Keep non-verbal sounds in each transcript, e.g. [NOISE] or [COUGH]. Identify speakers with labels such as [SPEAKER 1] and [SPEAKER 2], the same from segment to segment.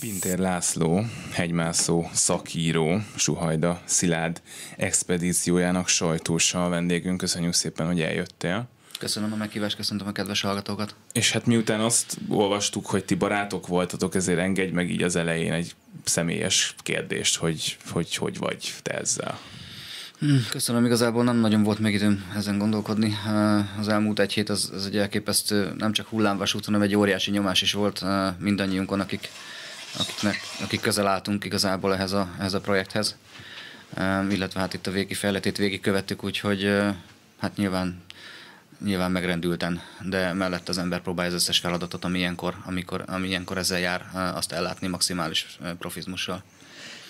[SPEAKER 1] Pintér László, hegymászó szakíró, Suhajda szilád, expedíciójának sajtósa a vendégünk. Köszönjük szépen, hogy eljöttél.
[SPEAKER 2] Köszönöm a meghívást, köszöntöm a kedves hallgatókat.
[SPEAKER 1] És hát miután azt olvastuk, hogy ti barátok voltatok, ezért engedj meg így az elején egy személyes kérdést, hogy hogy, hogy vagy te ezzel.
[SPEAKER 2] Hm, köszönöm, igazából nem nagyon volt meg időm ezen gondolkodni. Az elmúlt egy hét az, az egy elképesztő, nem csak hullámvasút, hanem egy óriási nyomás is volt mindannyiunkon, akik akiknek, akik közel álltunk igazából ehhez a, ehhez a projekthez, illetve hát itt a végi fejletét végigkövettük, úgyhogy hát nyilván nyilván megrendülten, de mellett az ember próbálja az összes feladatot, ami ilyenkor, amikor, ami ilyenkor ezzel jár, azt ellátni maximális profizmussal.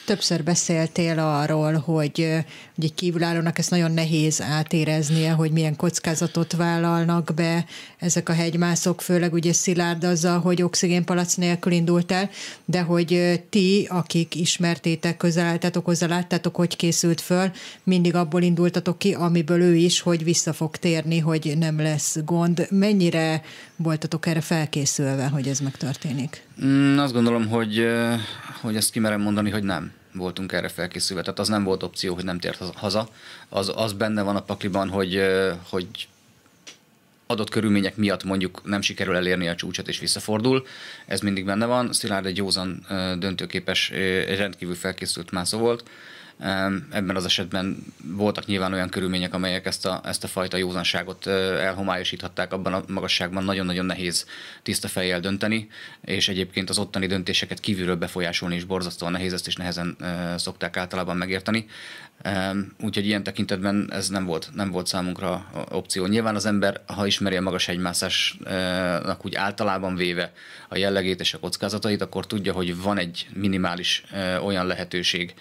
[SPEAKER 3] Többször beszéltél arról, hogy, hogy egy kívülállónak ez nagyon nehéz átéreznie, hogy milyen kockázatot vállalnak be ezek a hegymászok, főleg ugye Szilárd azzal, hogy oxigénpalac nélkül indult el, de hogy ti, akik ismertétek, közeleltetek, hozzá, láttátok, hogy készült föl, mindig abból indultatok ki, amiből ő is, hogy vissza fog térni, hogy nem lesz gond. Mennyire voltatok erre felkészülve, hogy ez megtörténik?
[SPEAKER 2] Mm, azt gondolom, hogy, hogy ezt kimerem mondani, hogy nem voltunk erre felkészülve. Tehát az nem volt opció, hogy nem tért haza. Az, az benne van a pakliban, hogy, hogy adott körülmények miatt mondjuk nem sikerül elérni a csúcsot és visszafordul. Ez mindig benne van. Szilárd egy józan döntőképes, rendkívül felkészült mászó volt. Ebben az esetben voltak nyilván olyan körülmények, amelyek ezt a, ezt a fajta józanságot elhomályosíthatták, abban a magasságban nagyon-nagyon nehéz tiszta fejjel dönteni, és egyébként az ottani döntéseket kívülről befolyásolni is borzasztóan nehéz, ezt is nehezen szokták általában megérteni. Úgyhogy ilyen tekintetben ez nem volt, nem volt számunkra opció. Nyilván az ember, ha ismeri a magas hegymászásnak úgy általában véve a jellegét és a kockázatait, akkor tudja, hogy van egy minimális olyan lehetőség,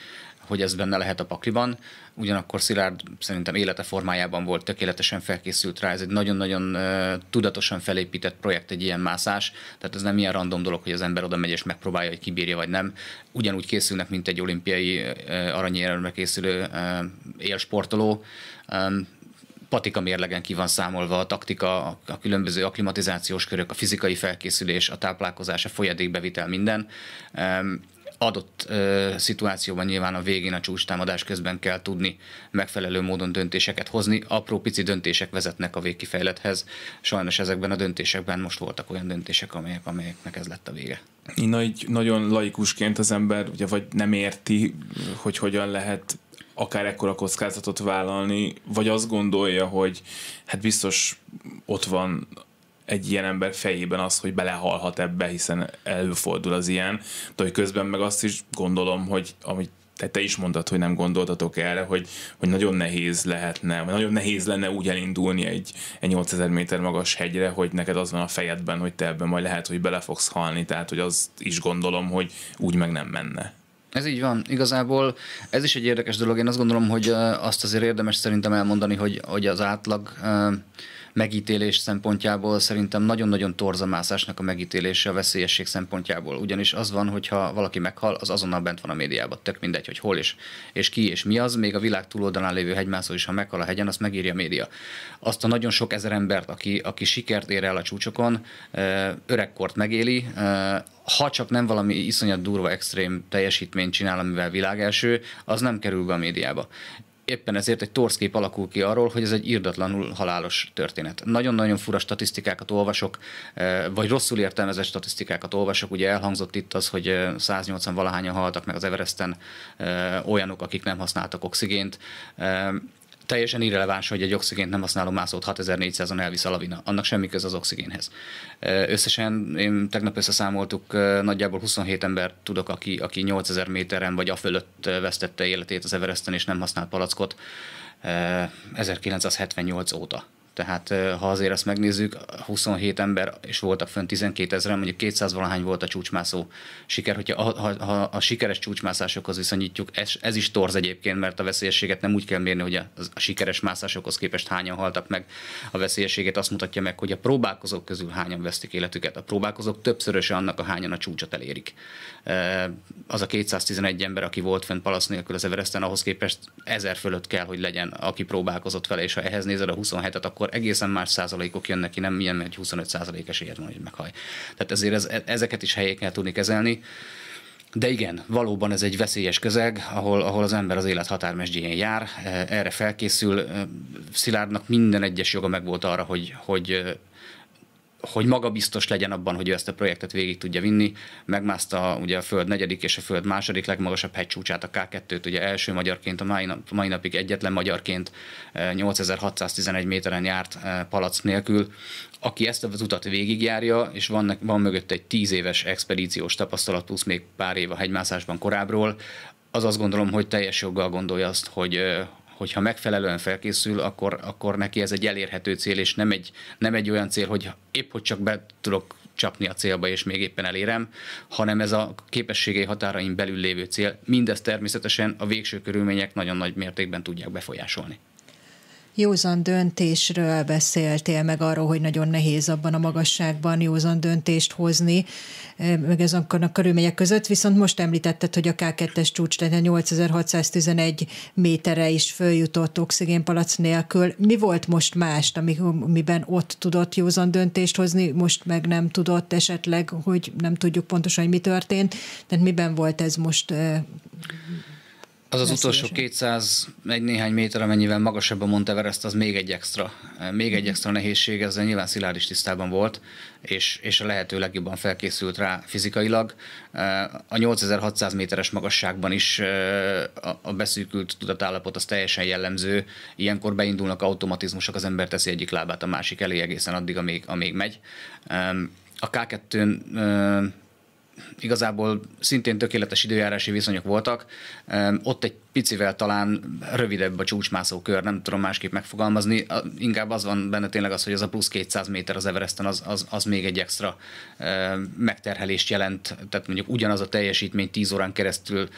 [SPEAKER 2] hogy ez benne lehet a pakliban. Ugyanakkor Szilárd szerintem élete formájában volt, tökéletesen felkészült rá. Ez egy nagyon-nagyon tudatosan felépített projekt, egy ilyen mászás. Tehát ez nem ilyen random dolog, hogy az ember oda megy és megpróbálja, hogy kibírja vagy nem. Ugyanúgy készülnek, mint egy olimpiai aranyéremre készülő élsportoló patika mérlegen ki van számolva a taktika, a különböző aklimatizációs körök, a fizikai felkészülés, a táplálkozás, a folyadékbevitel, minden adott ö, szituációban nyilván a végén a csúcstámadás közben kell tudni megfelelő módon döntéseket hozni. Apró pici döntések vezetnek a végkifejlethez. Sajnos ezekben a döntésekben most voltak olyan döntések, amelyek, amelyeknek ez lett a vége.
[SPEAKER 1] Nagy, nagyon laikusként az ember ugye vagy nem érti, hogy hogyan lehet akár ekkora kockázatot vállalni, vagy azt gondolja, hogy hát biztos ott van egy ilyen ember fejében az, hogy belehalhat ebbe, hiszen előfordul az ilyen, de hogy közben meg azt is gondolom, hogy amit te is mondtad, hogy nem gondoltatok erre, hogy, hogy nagyon nehéz lehetne, vagy nagyon nehéz lenne úgy elindulni egy, egy 8000 méter magas hegyre, hogy neked az van a fejedben, hogy te ebben majd lehet, hogy bele fogsz halni, tehát hogy az is gondolom, hogy úgy meg nem menne.
[SPEAKER 2] Ez így van. Igazából ez is egy érdekes dolog. Én azt gondolom, hogy azt azért érdemes szerintem elmondani, hogy, hogy az átlag megítélés szempontjából szerintem nagyon-nagyon torz a mászásnak a megítélése a veszélyesség szempontjából. Ugyanis az van, hogyha valaki meghal, az azonnal bent van a médiában, tök mindegy, hogy hol és, és ki és mi az, még a világ túloldalán lévő hegymászó is, ha meghal a hegyen, azt megírja a média. Azt a nagyon sok ezer embert, aki, aki sikert ér el a csúcsokon, öregkort megéli, ha csak nem valami iszonyat durva extrém teljesítményt csinál, amivel világelső, az nem kerül be a médiába. Éppen ezért egy torszkép alakul ki arról, hogy ez egy irdatlanul halálos történet. Nagyon-nagyon fura statisztikákat olvasok, eh, vagy rosszul értelmezett statisztikákat olvasok. Ugye elhangzott itt az, hogy 180 eh, valahányan haltak meg az Everesten eh, olyanok, akik nem használtak oxigént teljesen irreleváns, hogy egy oxigént nem használó mászót 6400-on elvisz a lavina. Annak semmi köz az oxigénhez. Összesen én tegnap összeszámoltuk, nagyjából 27 ember tudok, aki, aki 8000 méteren vagy a fölött vesztette életét az Everesten és nem használt palackot 1978 óta. Tehát ha azért ezt megnézzük, 27 ember, és voltak fönn 12 ezeren, mondjuk 200 valahány volt a csúcsmászó siker. Hogyha a, ha, ha a sikeres csúcsmászásokhoz viszonyítjuk, ez, ez is torz egyébként, mert a veszélyességet nem úgy kell mérni, hogy a, a sikeres mászásokhoz képest hányan haltak meg. A veszélyességet azt mutatja meg, hogy a próbálkozók közül hányan vesztik életüket. A próbálkozók többszöröse annak, a hányan a csúcsot elérik. Az a 211 ember, aki volt fent palasz nélkül az Everesten, ahhoz képest ezer fölött kell, hogy legyen, aki próbálkozott vele, és ha ehhez nézed a 27-et, akkor akkor egészen más százalékok jönnek ki, nem ilyen, egy 25 százalékes esélyed van, hogy meghaj. Tehát ezért ez, e, ezeket is helyén kell tudni kezelni. De igen, valóban ez egy veszélyes közeg, ahol, ahol az ember az élet határmesdjén jár, e, erre felkészül. Szilárdnak minden egyes joga megvolt arra, hogy, hogy hogy maga biztos legyen abban, hogy ő ezt a projektet végig tudja vinni. Megmászta ugye a Föld negyedik és a Föld második legmagasabb hegycsúcsát, a K2-t, ugye első magyarként, a mai, nap, mai napig egyetlen magyarként 8611 eh, méteren járt eh, palac nélkül. Aki ezt az utat végigjárja, és van, van mögött egy tíz éves expedíciós tapasztalat, plusz még pár év a hegymászásban korábbról, az azt gondolom, hogy teljes joggal gondolja azt, hogy, eh, hogyha megfelelően felkészül, akkor, akkor neki ez egy elérhető cél, és nem egy, nem egy olyan cél, hogy épp hogy csak be tudok csapni a célba, és még éppen elérem, hanem ez a képességei határain belül lévő cél. Mindezt természetesen a végső körülmények nagyon nagy mértékben tudják befolyásolni
[SPEAKER 3] józan döntésről beszéltél, meg arról, hogy nagyon nehéz abban a magasságban józan döntést hozni, meg ez a körülmények között, viszont most említetted, hogy a K2-es csúcs, tehát a 8611 méterre is följutott oxigénpalac nélkül. Mi volt most mást, amiben ott tudott józan döntést hozni, most meg nem tudott esetleg, hogy nem tudjuk pontosan, hogy mi történt, tehát miben volt ez most
[SPEAKER 2] az az utolsó 200, egy néhány méter, amennyivel magasabb a Monteverest, az még egy extra, eh, még egy mhm. extra nehézség, ezzel nyilván Szilárd is tisztában volt, és, és a lehető legjobban felkészült rá fizikailag. Eh, a 8600 méteres magasságban is eh, a beszűkült tudatállapot az teljesen jellemző. Ilyenkor beindulnak automatizmusok, az ember teszi egyik lábát a másik elé egészen addig, amíg, amíg megy. A K2-n igazából szintén tökéletes időjárási viszonyok voltak. Ott egy picivel talán rövidebb a kör, nem tudom másképp megfogalmazni. Inkább az van benne tényleg az, hogy az a plusz 200 méter az Everesten, az, az, az még egy extra megterhelést jelent. Tehát mondjuk ugyanaz a teljesítmény 10 órán keresztül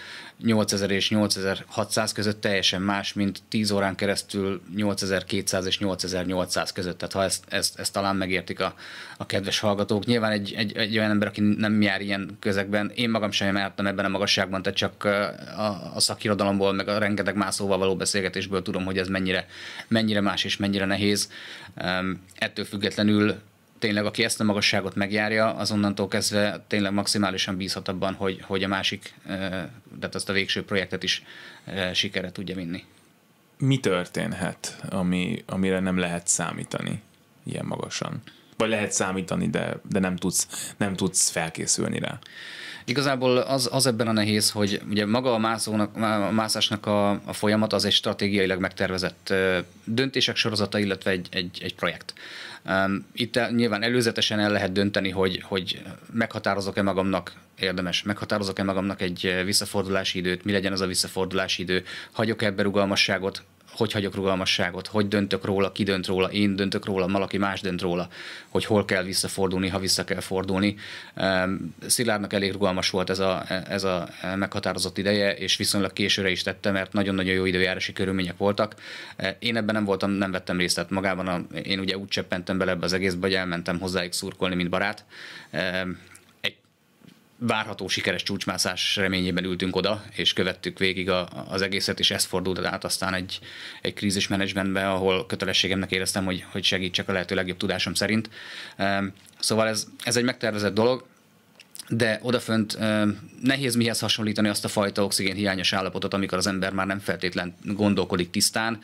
[SPEAKER 2] 8000 és 8600 között teljesen más, mint 10 órán keresztül 8200 és 8800 között. Tehát ha ezt, ezt, ezt talán megértik a, a kedves hallgatók. Nyilván egy, egy, egy olyan ember, aki nem jár ilyen közegben, én magam sem jártam ebben a magasságban, tehát csak a, a szakirodalomból szempontból, meg a rengeteg más szóval való beszélgetésből tudom, hogy ez mennyire, mennyire más és mennyire nehéz. Ettől függetlenül tényleg, aki ezt a magasságot megjárja, azonnantól kezdve tényleg maximálisan bízhat abban, hogy, hogy
[SPEAKER 1] a másik, eh, tehát azt a végső projektet is eh, sikere tudja vinni. Mi történhet, ami, amire nem lehet számítani ilyen magasan? Vagy lehet számítani, de, de nem, tudsz, nem tudsz felkészülni rá? Igazából
[SPEAKER 2] az, az ebben a nehéz, hogy ugye maga a, mászónak, a mászásnak a, a folyamat az egy stratégiailag megtervezett döntések sorozata, illetve egy, egy, egy projekt. Itt nyilván előzetesen el lehet dönteni, hogy, hogy meghatározok-e magamnak érdemes, meghatározok-e magamnak egy visszafordulási időt, mi legyen az a visszafordulási idő, hagyok ebbe rugalmasságot, hogy hagyok rugalmasságot, hogy döntök róla, ki dönt róla, én döntök róla, valaki más dönt róla, hogy hol kell visszafordulni, ha vissza kell fordulni. Szilárdnak elég rugalmas volt ez a, ez a meghatározott ideje, és viszonylag későre is tette, mert nagyon-nagyon jó időjárási körülmények voltak. Eh, én ebben nem voltam, nem vettem részt, tehát magában a, én ugye úgy cseppentem bele ebbe az egészbe, hogy elmentem hozzájuk szurkolni, mint barát várható sikeres csúcsmászás reményében ültünk oda, és követtük végig a, az egészet, és ez fordult át aztán egy, egy krízismenedzsmentbe, ahol kötelességemnek éreztem, hogy, hogy segítsek a lehető legjobb tudásom szerint. Ehm, szóval ez, ez egy megtervezett dolog, de odafönt nehéz mihez hasonlítani azt a fajta oxigén hiányos állapotot, amikor az ember már nem feltétlen gondolkodik tisztán,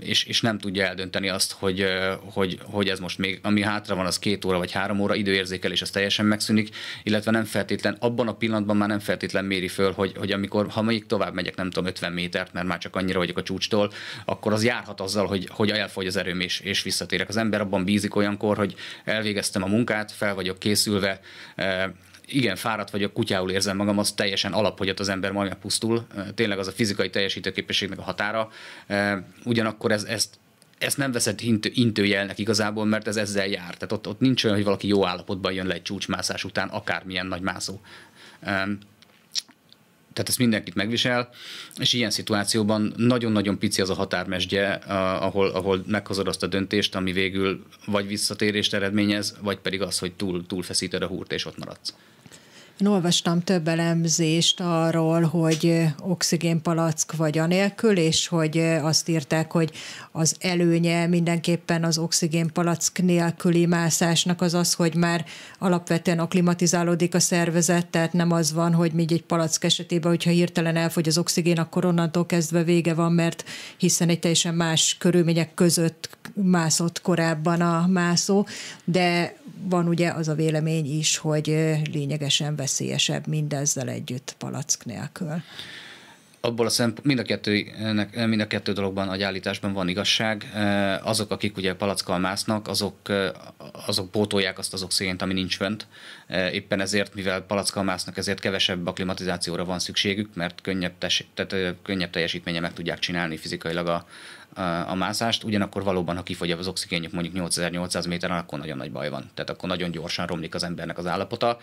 [SPEAKER 2] és, és nem tudja eldönteni azt, hogy, hogy, hogy ez most még, ami hátra van, az két óra vagy három óra, időérzékelés, az teljesen megszűnik, illetve nem feltétlen, abban a pillanatban már nem feltétlen méri föl, hogy, hogy amikor, ha még tovább megyek, nem tudom, 50 métert, mert már csak annyira vagyok a csúcstól, akkor az járhat azzal, hogy, hogy elfogy az erőm és, és visszatérek. Az ember abban bízik olyankor, hogy elvégeztem a munkát, fel vagyok készülve, igen, fáradt vagyok, kutyául érzem magam, az teljesen alap, hogy ott az ember majdnem pusztul. Tényleg az a fizikai teljesítőképességnek a határa. Ugyanakkor ez, ezt ezt nem veszed intő, intőjelnek igazából, mert ez ezzel jár. Tehát ott, ott nincs olyan, hogy valaki jó állapotban jön le egy csúcsmászás után, akármilyen nagy mászó. Tehát ezt mindenkit megvisel, és ilyen szituációban nagyon-nagyon pici az a határmesdje, ahol, ahol meghozod azt a döntést, ami végül vagy visszatérést eredményez, vagy pedig az, hogy túl, túl feszíted a húrt, és ott maradsz.
[SPEAKER 3] Én olvastam több elemzést arról, hogy oxigénpalack vagy anélkül, és hogy azt írták, hogy az előnye mindenképpen az oxigénpalack nélküli mászásnak az az, hogy már alapvetően aklimatizálódik a szervezet, tehát nem az van, hogy még egy palack esetében, hogyha hirtelen elfogy az oxigén, akkor onnantól kezdve vége van, mert hiszen egy teljesen más körülmények között mászott korábban a mászó, de van ugye az a vélemény is, hogy lényegesen vesz veszélyesebb mindezzel együtt palack nélkül.
[SPEAKER 2] Abból a szempont, mind a, kettőnek, mind a kettő dologban, a állításban van igazság. E, azok, akik ugye palackkal másznak, azok, e, azok pótolják azt az oxigént, ami nincs fönt. E, éppen ezért, mivel palackkal másznak, ezért kevesebb aklimatizációra van szükségük, mert könnyebb, tes- tehát könnyebb teljesítménye meg tudják csinálni fizikailag a, a mászást, ugyanakkor valóban, ha kifogy az oxigénjük mondjuk 8800 méteren, akkor nagyon nagy baj van. Tehát akkor nagyon gyorsan romlik az embernek az állapota,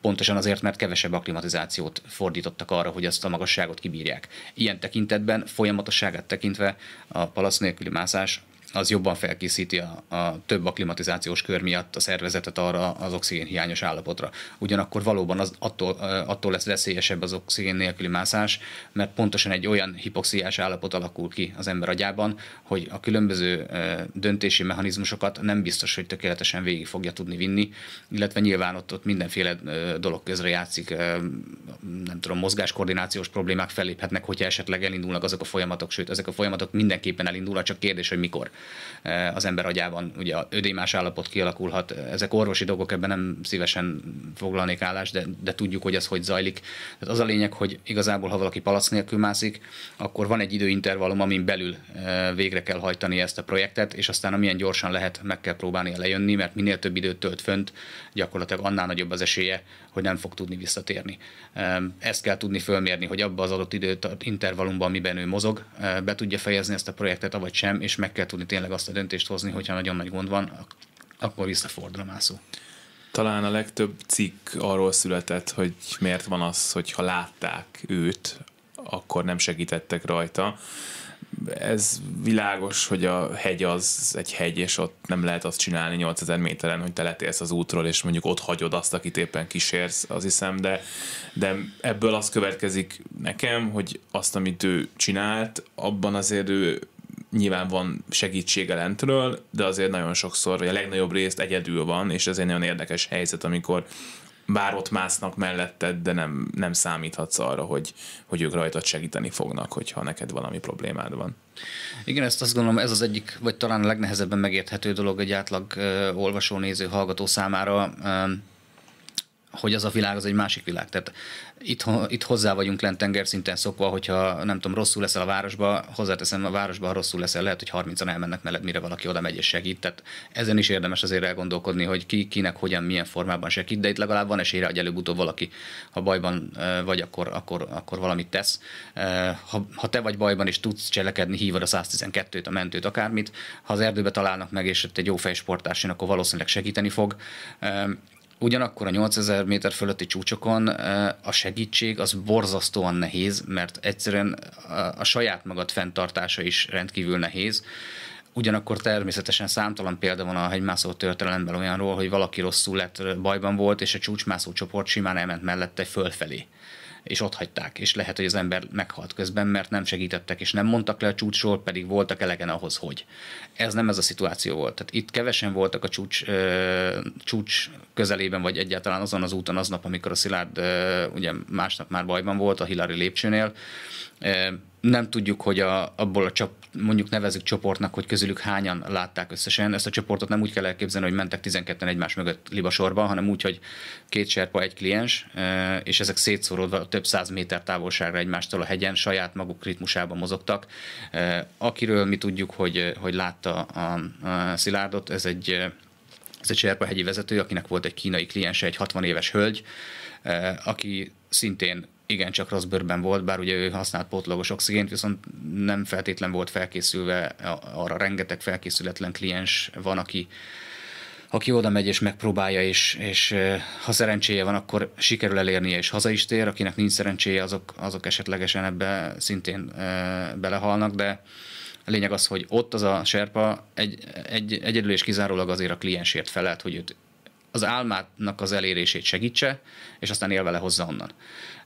[SPEAKER 2] pontosan azért, mert kevesebb aklimatizációt fordítottak arra, hogy ezt a magasságot kibírják. Ilyen tekintetben, folyamatosságát tekintve a palasz nélküli mászás az jobban felkészíti a, a több aklimatizációs kör miatt a szervezetet arra az oxigén hiányos állapotra. Ugyanakkor valóban az attól, attól lesz veszélyesebb az oxigén nélküli mászás, mert pontosan egy olyan hipoxiás állapot alakul ki az ember agyában, hogy a különböző döntési mechanizmusokat nem biztos, hogy tökéletesen végig fogja tudni vinni, illetve nyilván ott, ott mindenféle dolog közre játszik, nem tudom, mozgáskoordinációs problémák felléphetnek, hogyha esetleg elindulnak azok a folyamatok, sőt, ezek a folyamatok mindenképpen elindulnak, csak kérdés, hogy mikor. Eh, az ember agyában ugye ödémás állapot kialakulhat. Ezek orvosi dolgok, ebben nem szívesen foglalnék állást, de, de tudjuk, hogy ez hogy zajlik. Tehát az a lényeg, hogy igazából, ha valaki palac nélkül mászik, akkor van egy időintervallum, amin belül eh, végre kell hajtani ezt a projektet, és aztán amilyen gyorsan lehet, meg kell próbálni lejönni, mert minél több időt tölt fönt, gyakorlatilag annál nagyobb az esélye, hogy nem fog tudni visszatérni. Eh, ezt kell tudni fölmérni, hogy abban az adott időt intervallumban, amiben ő mozog, be tudja fejezni ezt a projektet, avagy sem, és meg kell tudni tényleg azt a döntést hozni, hogyha nagyon nagy gond van, akkor visszafordul a mászó.
[SPEAKER 1] Talán a legtöbb cikk arról született, hogy miért van az, hogy ha látták őt, akkor nem segítettek rajta. Ez világos, hogy a hegy az egy hegy, és ott nem lehet azt csinálni 8000 méteren, hogy te letérsz az útról, és mondjuk ott hagyod azt, akit éppen kísérsz, az hiszem, de, de ebből az következik nekem, hogy azt, amit ő csinált, abban azért ő nyilván van segítsége lentről, de azért nagyon sokszor, vagy a legnagyobb részt egyedül van, és ez egy nagyon érdekes helyzet, amikor bár ott másznak melletted, de nem, nem számíthatsz arra, hogy, hogy ők rajtad segíteni fognak, hogyha neked valami problémád van. Igen, ezt azt gondolom, ez az egyik, vagy talán a legnehezebben megérthető dolog egy átlag ö, olvasó,
[SPEAKER 2] néző, hallgató számára. Ö, hogy az a világ az egy másik világ. Tehát itt, itt hozzá vagyunk lent tengerszinten szokva, hogyha nem tudom, rosszul leszel a városba, hozzáteszem a városba, ha rosszul leszel, lehet, hogy 30-an elmennek mellett, mire valaki oda megy és segít. Tehát ezen is érdemes azért elgondolkodni, hogy ki, kinek, hogyan, milyen formában segít, de itt legalább van esélye, hogy előbb-utóbb valaki, ha bajban vagy, akkor, akkor, akkor valamit tesz. Ha, ha te vagy bajban és tudsz cselekedni, hívod a 112-t, a mentőt, akármit. Ha az erdőbe találnak meg, és egy jó fejsportársin, akkor valószínűleg segíteni fog. Ugyanakkor a 8000 méter fölötti csúcsokon a segítség az borzasztóan nehéz, mert egyszerűen a saját magad fenntartása is rendkívül nehéz. Ugyanakkor természetesen számtalan példa van a hegymászó történelemben olyanról, hogy valaki rosszul lett, bajban volt, és a csúcsmászó csoport simán elment mellette fölfelé és ott hagyták, és lehet, hogy az ember meghalt közben, mert nem segítettek, és nem mondtak le a csúcsról, pedig voltak elegen ahhoz, hogy. Ez nem ez a szituáció volt. Tehát itt kevesen voltak a csúcs, csúcs közelében, vagy egyáltalán azon az úton aznap, amikor a Szilárd ugye másnap már bajban volt a Hillary lépcsőnél, nem tudjuk, hogy a, abból a csap, mondjuk nevezük csoportnak, hogy közülük hányan látták összesen. Ezt a csoportot nem úgy kell elképzelni, hogy mentek 12-en egymás mögött libasorba, hanem úgy, hogy két serpa, egy kliens, és ezek szétszóródva több száz méter távolságra egymástól a hegyen saját maguk ritmusában mozogtak. Akiről mi tudjuk, hogy, hogy látta a, a Szilárdot, ez egy ez egy hegyi vezető, akinek volt egy kínai kliense, egy 60 éves hölgy, aki szintén igen, csak rossz bőrben volt, bár ugye ő használt pótlagos oxigént, viszont nem feltétlen volt felkészülve, arra rengeteg felkészületlen kliens van, aki, aki oda megy és megpróbálja, és, és ha szerencséje van, akkor sikerül elérnie, és haza is tér, akinek nincs szerencséje, azok, azok esetlegesen ebbe szintén belehalnak, de a lényeg az, hogy ott az a serpa egy, egy, egyedül és kizárólag azért a kliensért felelt, hogy őt az álmának az elérését segítse, és aztán vele hozzá onnan.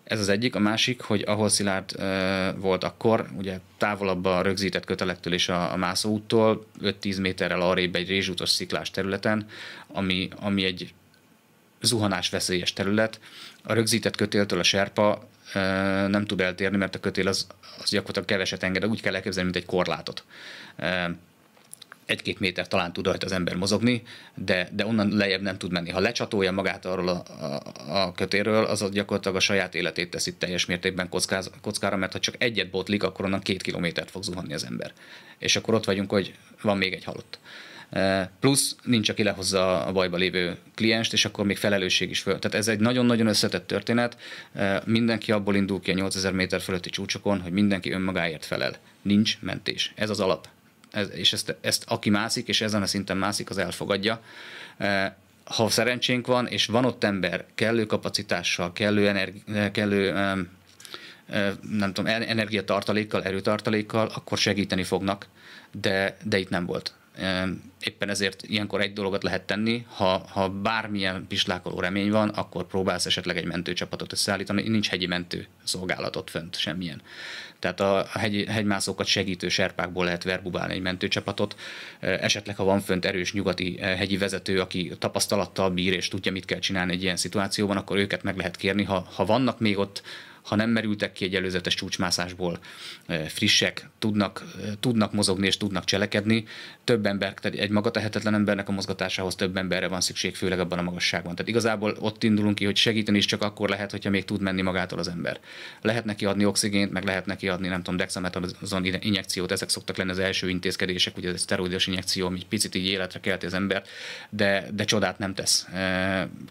[SPEAKER 2] Ez az egyik. A másik, hogy ahol szilárd volt akkor, ugye távolabb a rögzített kötelektől és a, a mászóúttól, 5-10 méterrel arrébb egy rézsútos sziklás területen, ami, ami egy zuhanás veszélyes terület. A rögzített kötéltől a serpa nem tud eltérni, mert a kötél az, az gyakorlatilag keveset enged, úgy kell elképzelni, mint egy korlátot egy-két méter talán tud rajta az ember mozogni, de, de onnan lejjebb nem tud menni. Ha lecsatolja magát arról a, a, a kötéről, az gyakorlatilag a saját életét teszi teljes mértékben kockáz, kockára, mert ha csak egyet botlik, akkor onnan két kilométert fog zuhanni az ember. És akkor ott vagyunk, hogy van még egy halott. E, plusz nincs, aki lehozza a bajba lévő klienst, és akkor még felelősség is föl. Tehát ez egy nagyon-nagyon összetett történet. E, mindenki abból indul ki a 8000 méter fölötti csúcsokon, hogy mindenki önmagáért felel. Nincs mentés. Ez az alap ez, és ezt, ezt aki mászik, és ezen a szinten mászik, az elfogadja. E, ha szerencsénk van, és van ott ember kellő kapacitással, kellő, energi- e, kellő e, nem tudom, energiatartalékkal, erőtartalékkal, akkor segíteni fognak, de, de itt nem volt. Éppen ezért ilyenkor egy dologot lehet tenni, ha, ha bármilyen pislákoló remény van, akkor próbálsz esetleg egy mentőcsapatot összeállítani, nincs hegyi mentő szolgálatot fönt semmilyen tehát a hegy, hegymászókat segítő serpákból lehet verbubálni egy mentőcsapatot. Esetleg, ha van fönt erős nyugati hegyi vezető, aki tapasztalattal bír és tudja, mit kell csinálni egy ilyen szituációban, akkor őket meg lehet kérni, ha, ha vannak még ott, ha nem merültek ki egy előzetes csúcsmászásból, frissek, tudnak, tudnak mozogni és tudnak cselekedni, több ember, tehát egy magatehetetlen embernek a mozgatásához több emberre van szükség, főleg abban a magasságban. Tehát igazából ott indulunk ki, hogy segíteni is csak akkor lehet, hogyha még tud menni magától az ember. Lehet neki adni oxigént, meg lehet neki adni, nem tudom, dexametazon injekciót, ezek szoktak lenni az első intézkedések, ugye ez egy szteroidos injekció, ami picit így életre kelti az embert, de, de csodát nem tesz.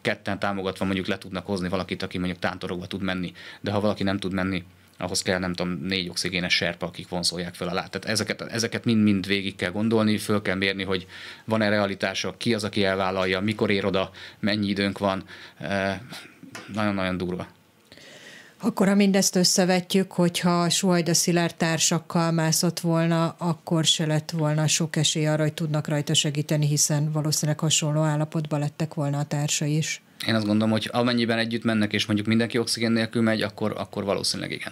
[SPEAKER 2] Ketten támogatva mondjuk le tudnak hozni valakit, aki mondjuk tántorogva tud menni, de ha valaki nem tud menni, ahhoz kell nem tudom, négy oxigénes serpa, akik vonzolják fel lát. Tehát ezeket, ezeket mind-mind végig kell gondolni, föl kell mérni, hogy van-e realitása, ki az, aki elvállalja, mikor ér oda, mennyi időnk van. Nagyon-nagyon durva.
[SPEAKER 3] Akkor, ha mindezt összevetjük, hogyha Suhajda Szilárd társakkal mászott volna, akkor se lett volna sok esély arra, hogy tudnak rajta segíteni, hiszen valószínűleg hasonló állapotban lettek volna a társai is.
[SPEAKER 2] Én azt gondolom, hogy amennyiben együtt mennek, és mondjuk mindenki oxigén nélkül megy,
[SPEAKER 1] akkor, akkor valószínűleg igen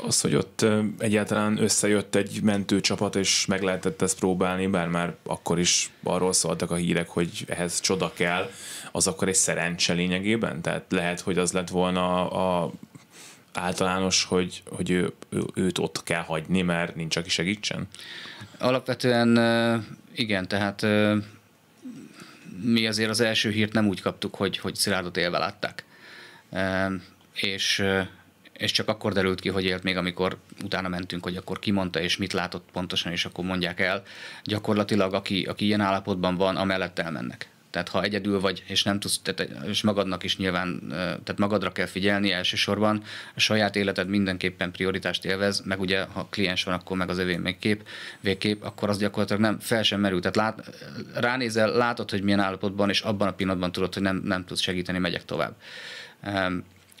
[SPEAKER 1] az, hogy ott egyáltalán összejött egy mentőcsapat, és meg lehetett ezt próbálni, bár már akkor is arról szóltak a hírek, hogy ehhez csoda kell, az akkor egy szerencse lényegében? Tehát lehet, hogy az lett volna a általános, hogy, hogy ő, ő, őt ott kell hagyni, mert nincs, aki segítsen? Alapvetően igen, tehát mi
[SPEAKER 2] azért az első hírt nem úgy kaptuk, hogy, hogy Szilárdot élve látták. És és csak akkor derült ki, hogy élt még, amikor utána mentünk, hogy akkor kimondta és mit látott pontosan, és akkor mondják el. Gyakorlatilag, aki, aki ilyen állapotban van, amellett elmennek. Tehát ha egyedül vagy, és nem tudsz, tehát, és magadnak is nyilván, tehát magadra kell figyelni elsősorban, a saját életed mindenképpen prioritást élvez, meg ugye, ha kliens van, akkor meg az övé még kép, végkép, akkor az gyakorlatilag nem fel sem merül. Tehát lát, ránézel, látod, hogy milyen állapotban, és abban a pillanatban tudod, hogy nem, nem tudsz segíteni, megyek tovább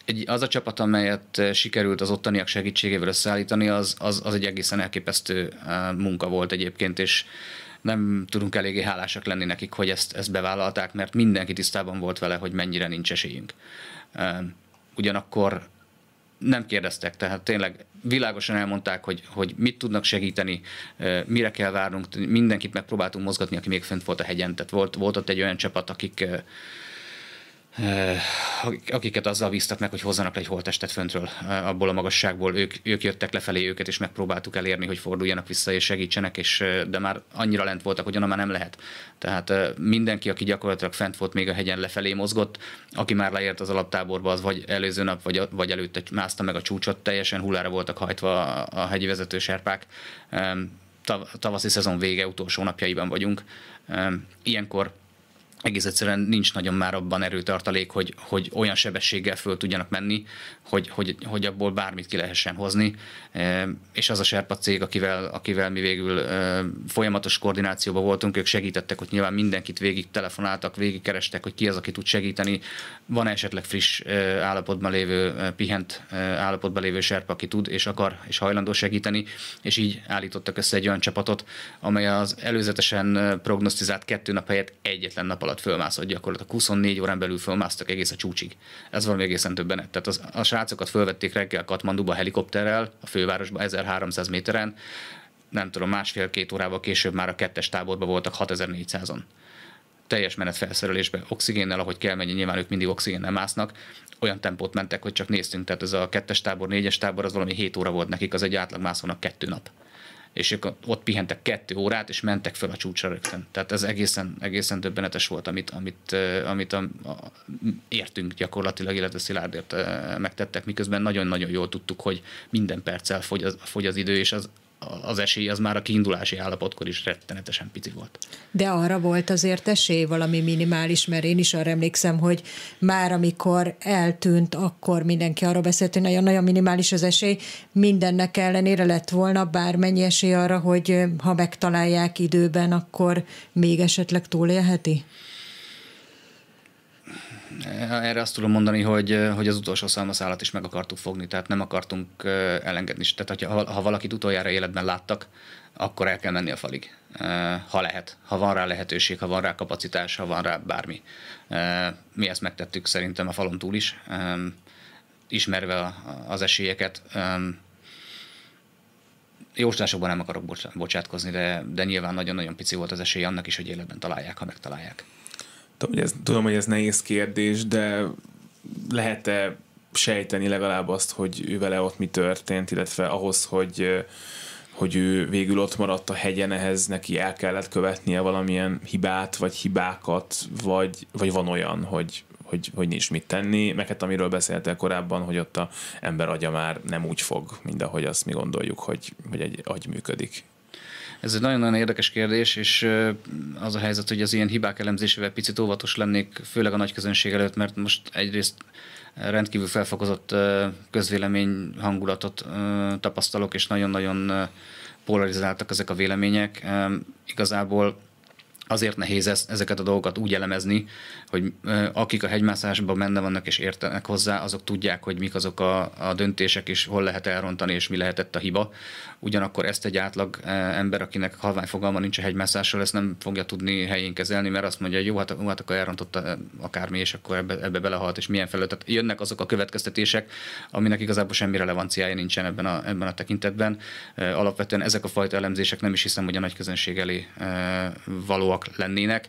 [SPEAKER 2] egy, az a csapat, amelyet eh, sikerült az ottaniak segítségével összeállítani, az, az, az egy egészen elképesztő eh, munka volt egyébként, és nem tudunk eléggé hálásak lenni nekik, hogy ezt, ezt bevállalták, mert mindenki tisztában volt vele, hogy mennyire nincs esélyünk. Eh, ugyanakkor nem kérdeztek, tehát tényleg világosan elmondták, hogy, hogy mit tudnak segíteni, mire kell várnunk, mindenkit megpróbáltunk mozgatni, aki még fent volt a hegyen, tehát volt, volt ott egy olyan csapat, akik Eh, akiket azzal meg, hogy hozzanak le egy holtestet föntről, eh, abból a magasságból ők, ők jöttek lefelé őket, és megpróbáltuk elérni, hogy forduljanak vissza és segítsenek, és, eh, de már annyira lent voltak, hogy onnan már nem lehet. Tehát mindenki, aki gyakorlatilag fent volt még a hegyen lefelé mozgott, aki már leért az alaptáborba, az vagy előző nap, vagy, vagy előtte mászta meg a csúcsot, teljesen hullára voltak hajtva a, a hegyi vezető serpák. Tavaszi szezon vége utolsó napjaiban vagyunk. Ilyenkor egész egyszerűen nincs nagyon már abban erőtartalék, hogy, hogy olyan sebességgel föl tudjanak menni, hogy, hogy, hogy abból bármit ki lehessen hozni. És az a Serpa cég, akivel, akivel mi végül folyamatos koordinációban voltunk, ők segítettek, hogy nyilván mindenkit végig telefonáltak, végig kerestek, hogy ki az, aki tud segíteni. Van esetleg friss állapotban lévő, pihent állapotban lévő Serpa, aki tud és akar és hajlandó segíteni, és így állítottak össze egy olyan csapatot, amely az előzetesen prognosztizált kettő nap helyett egyetlen nap alatt fölmászott gyakorlatilag. 24 órán belül fölmásztak egész a csúcsig. Ez valami egészen többenet. Tehát az, a srácokat fölvették reggel Katmanduba helikopterrel, a fővárosba 1300 méteren, nem tudom, másfél-két órával később már a kettes táborban voltak 6400-on teljes menetfelszerelésbe, oxigénnel, ahogy kell menni, nyilván ők mindig oxigénnel másznak, olyan tempót mentek, hogy csak néztünk, tehát ez a kettes tábor, négyes tábor, az valami 7 óra volt nekik, az egy mászónak kettő nap és ők ott pihentek kettő órát, és mentek fel a csúcsra rögtön. Tehát ez egészen, egészen döbbenetes volt, amit, amit, eh, amit a, a, értünk gyakorlatilag, illetve Szilárdért eh, megtettek, miközben nagyon-nagyon jól tudtuk, hogy minden perccel fogy az, fogy az idő, és az az esély az már a kiindulási állapotkor is rettenetesen pici volt.
[SPEAKER 3] De arra volt azért esély valami minimális, mert én is arra emlékszem, hogy már amikor eltűnt, akkor mindenki arra beszélt, hogy nagyon-nagyon minimális az esély. Mindennek ellenére lett volna bármennyi esély arra, hogy eh, ha megtalálják időben, akkor még esetleg túlélheti?
[SPEAKER 2] Eh, erre azt tudom mondani, hogy, eh, hogy az utolsó szalmaszálat is meg akartuk fogni, tehát nem akartunk eh, elengedni. Tehát ha, ha valakit utoljára életben láttak, akkor el kell menni a falig, ha lehet, ha van rá lehetőség, ha van rá kapacitás, ha van rá bármi. Mi ezt megtettük szerintem a falon túl is, ismerve az esélyeket. Jóslásokban nem akarok
[SPEAKER 1] bocsátkozni, de, de nyilván nagyon-nagyon pici volt az esély annak is, hogy életben találják, ha megtalálják. Tudom, hogy ez, tudom, hogy ez nehéz kérdés, de lehet-e sejteni legalább azt, hogy ő vele ott mi történt, illetve ahhoz, hogy hogy ő végül ott maradt a hegyen, ehhez neki el kellett követnie valamilyen hibát, vagy hibákat, vagy, vagy van olyan, hogy, hogy, hogy nincs mit tenni, meg hát amiről beszéltél korábban, hogy ott a ember agya már nem úgy fog, mint ahogy azt mi gondoljuk, hogy, hogy egy agy működik. Ez egy nagyon-nagyon érdekes kérdés, és az a helyzet, hogy az ilyen hibák elemzésével picit óvatos
[SPEAKER 2] lennék, főleg a nagy közönség előtt, mert most egyrészt rendkívül felfokozott közvélemény hangulatot tapasztalok, és nagyon-nagyon polarizáltak ezek a vélemények. Igazából azért nehéz ez, ezeket a dolgokat úgy elemezni, hogy akik a hegymászásban benne vannak és értenek hozzá, azok tudják, hogy mik azok a, a döntések, és hol lehet elrontani, és mi lehetett a hiba. Ugyanakkor ezt egy átlag ember, akinek halvány fogalma nincs a hegymászásról, ezt nem fogja tudni helyén kezelni, mert azt mondja, hogy jó, hát, jó, hát akkor elrontotta akármi, és akkor ebbe, ebbe belehalt, és milyen felül. Tehát jönnek azok a következtetések, aminek igazából semmi relevanciája nincsen ebben a, ebben a tekintetben. Alapvetően ezek a fajta elemzések nem is hiszem, hogy a nagy közönség elé valóak nagyobbak lennének,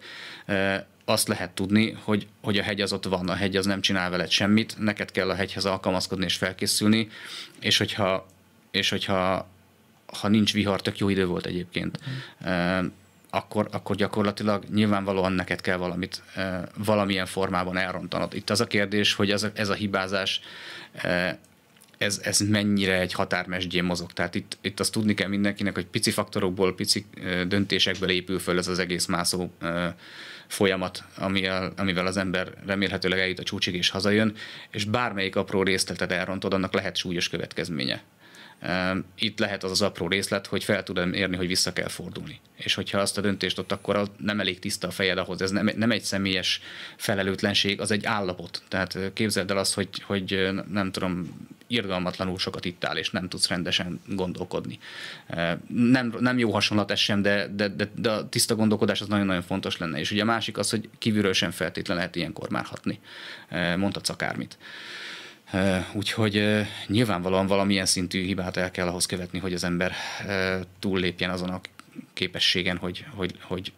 [SPEAKER 2] azt lehet tudni, hogy, hogy a hegy az ott van, a hegy az nem csinál veled semmit, neked kell a hegyhez alkalmazkodni és felkészülni, és hogyha, és hogyha ha nincs vihar, tök jó idő volt egyébként, mm. akkor, akkor gyakorlatilag nyilvánvalóan neked kell valamit valamilyen formában elrontanod. Itt az a kérdés, hogy ez a, ez a hibázás ez, ez mennyire egy határmesdjén mozog. Tehát itt, itt azt tudni kell mindenkinek, hogy pici faktorokból, pici döntésekből épül föl ez az egész mászó folyamat, amivel, amivel az ember remélhetőleg eljut a csúcsig és hazajön, és bármelyik apró részletet elrontod, annak lehet súlyos következménye. Itt lehet az az apró részlet, hogy fel tudom érni, hogy vissza kell fordulni. És hogyha azt a döntést ott, akkor az nem elég tiszta a fejed ahhoz. Ez nem, nem egy személyes felelőtlenség, az egy állapot. Tehát képzeld el azt, hogy, hogy nem tudom, irgalmatlanul sokat ittál, és nem tudsz rendesen gondolkodni. Nem, nem jó hasonlat ez sem, de, de, de, de a tiszta gondolkodás az nagyon-nagyon fontos lenne. És ugye a másik az, hogy kívülről sem feltétlen lehet ilyenkor már hatni. Mondhatsz akármit. Úgyhogy nyilvánvalóan valamilyen szintű hibát el kell ahhoz követni, hogy az ember túllépjen azon a képességen, hogy, hogy, hogy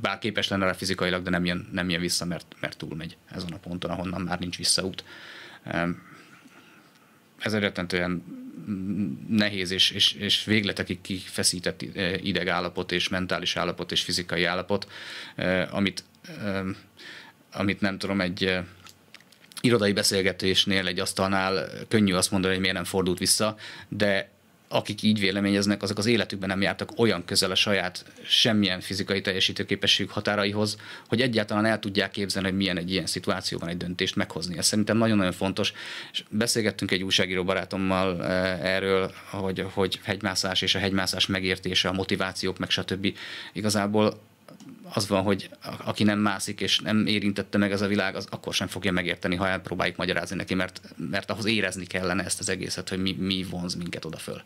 [SPEAKER 2] bár képes lenne rá fizikailag, de nem jön, nem jön vissza, mert, mert túlmegy ezen a ponton, ahonnan már nincs visszaút ez egy rettentően nehéz és, és, és végletekig kifeszített állapot és mentális állapot és fizikai állapot, amit, amit nem tudom, egy irodai beszélgetésnél, egy asztalnál könnyű azt mondani, hogy miért nem fordult vissza, de akik így véleményeznek, azok az életükben nem jártak olyan közel a saját semmilyen fizikai teljesítőképességük határaihoz, hogy egyáltalán el tudják képzelni, hogy milyen egy ilyen szituációban egy döntést meghozni. Ez szerintem nagyon-nagyon fontos. És beszélgettünk egy újságíró barátommal eh, erről, hogy, hogy hegymászás és a hegymászás megértése, a motivációk, meg stb. Igazából az van, hogy aki nem mászik és nem érintette meg ez a világ, az akkor sem fogja megérteni, ha elpróbáljuk magyarázni neki, mert, mert ahhoz érezni kellene ezt az egészet, hogy mi, mi vonz minket oda föl.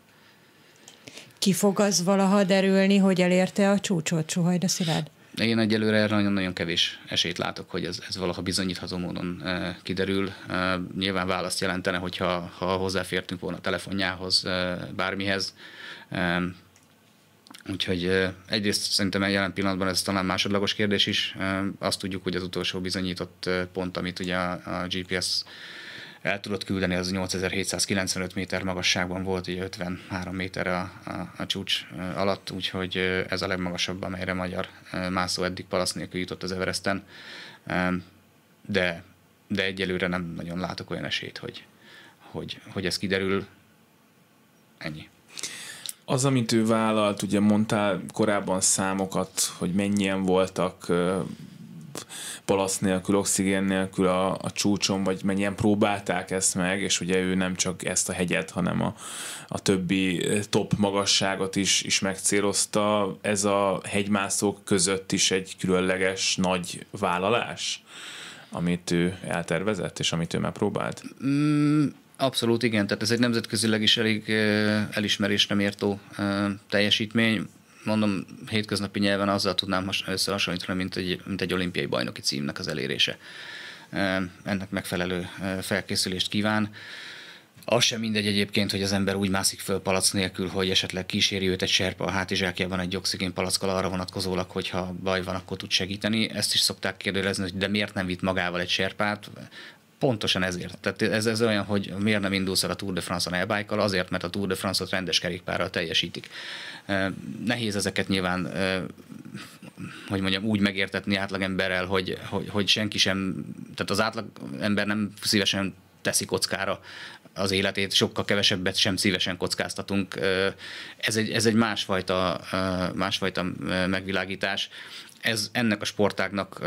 [SPEAKER 3] Ki fog az valaha derülni, hogy elérte a csúcsot, Suhajda Szilárd?
[SPEAKER 2] Én egyelőre erre nagyon-nagyon kevés esélyt látok, hogy ez, ez valaha bizonyítható módon e, kiderül. E, nyilván választ jelentene, hogyha ha hozzáfértünk volna a telefonjához, e, bármihez. E, Úgyhogy e, egyrészt szerintem jelen pillanatban ez talán másodlagos kérdés is. E, azt tudjuk, hogy az utolsó bizonyított e, pont, amit ugye a, a GPS el tudott küldeni, az 8795 méter magasságban volt, így 53 méter a, a, a csúcs alatt, úgyhogy ez a legmagasabb, amelyre magyar mászó eddig palasz nélkül jutott az Everesten,
[SPEAKER 1] de, de egyelőre nem nagyon látok olyan esélyt, hogy, hogy, hogy ez kiderül, ennyi. Az, amit ő vállalt, ugye mondtál korábban számokat, hogy mennyien voltak palasz nélkül, oxigén nélkül a, a csúcson, vagy mennyien próbálták ezt meg, és ugye ő nem csak ezt a hegyet, hanem a, a többi eh, top magasságot is, is megcélozta. Ez a hegymászók között is egy különleges nagy vállalás, amit ő eltervezett, és amit ő már próbált? Mm, abszolút
[SPEAKER 2] igen, tehát ez egy nemzetközileg is elég eh, elismerésre mértó eh, teljesítmény mondom, hétköznapi nyelven azzal tudnám összehasonlítani, mint egy, mint egy olimpiai bajnoki címnek az elérése. Ennek megfelelő felkészülést kíván. Az sem mindegy egyébként, hogy az ember úgy mászik föl palac nélkül, hogy esetleg kíséri őt egy serpa a hátizsákjában egy oxigén palackkal arra vonatkozólag, hogyha baj van, akkor tud segíteni. Ezt is szokták kérdezni, hogy de miért nem vitt magával egy serpát, Pontosan ezért. Tehát ez, ez olyan, hogy miért nem indulsz el a Tour de France-on elbájkal, azért, mert a Tour de France-ot rendes kerékpárral teljesítik. Nehéz ezeket nyilván hogy mondjam, úgy megértetni átlagemberrel, hogy, hogy, hogy senki sem, tehát az átlagember nem szívesen teszi kockára az életét, sokkal kevesebbet sem szívesen kockáztatunk. Ez egy, ez egy másfajta, másfajta megvilágítás. Ez ennek a sportágnak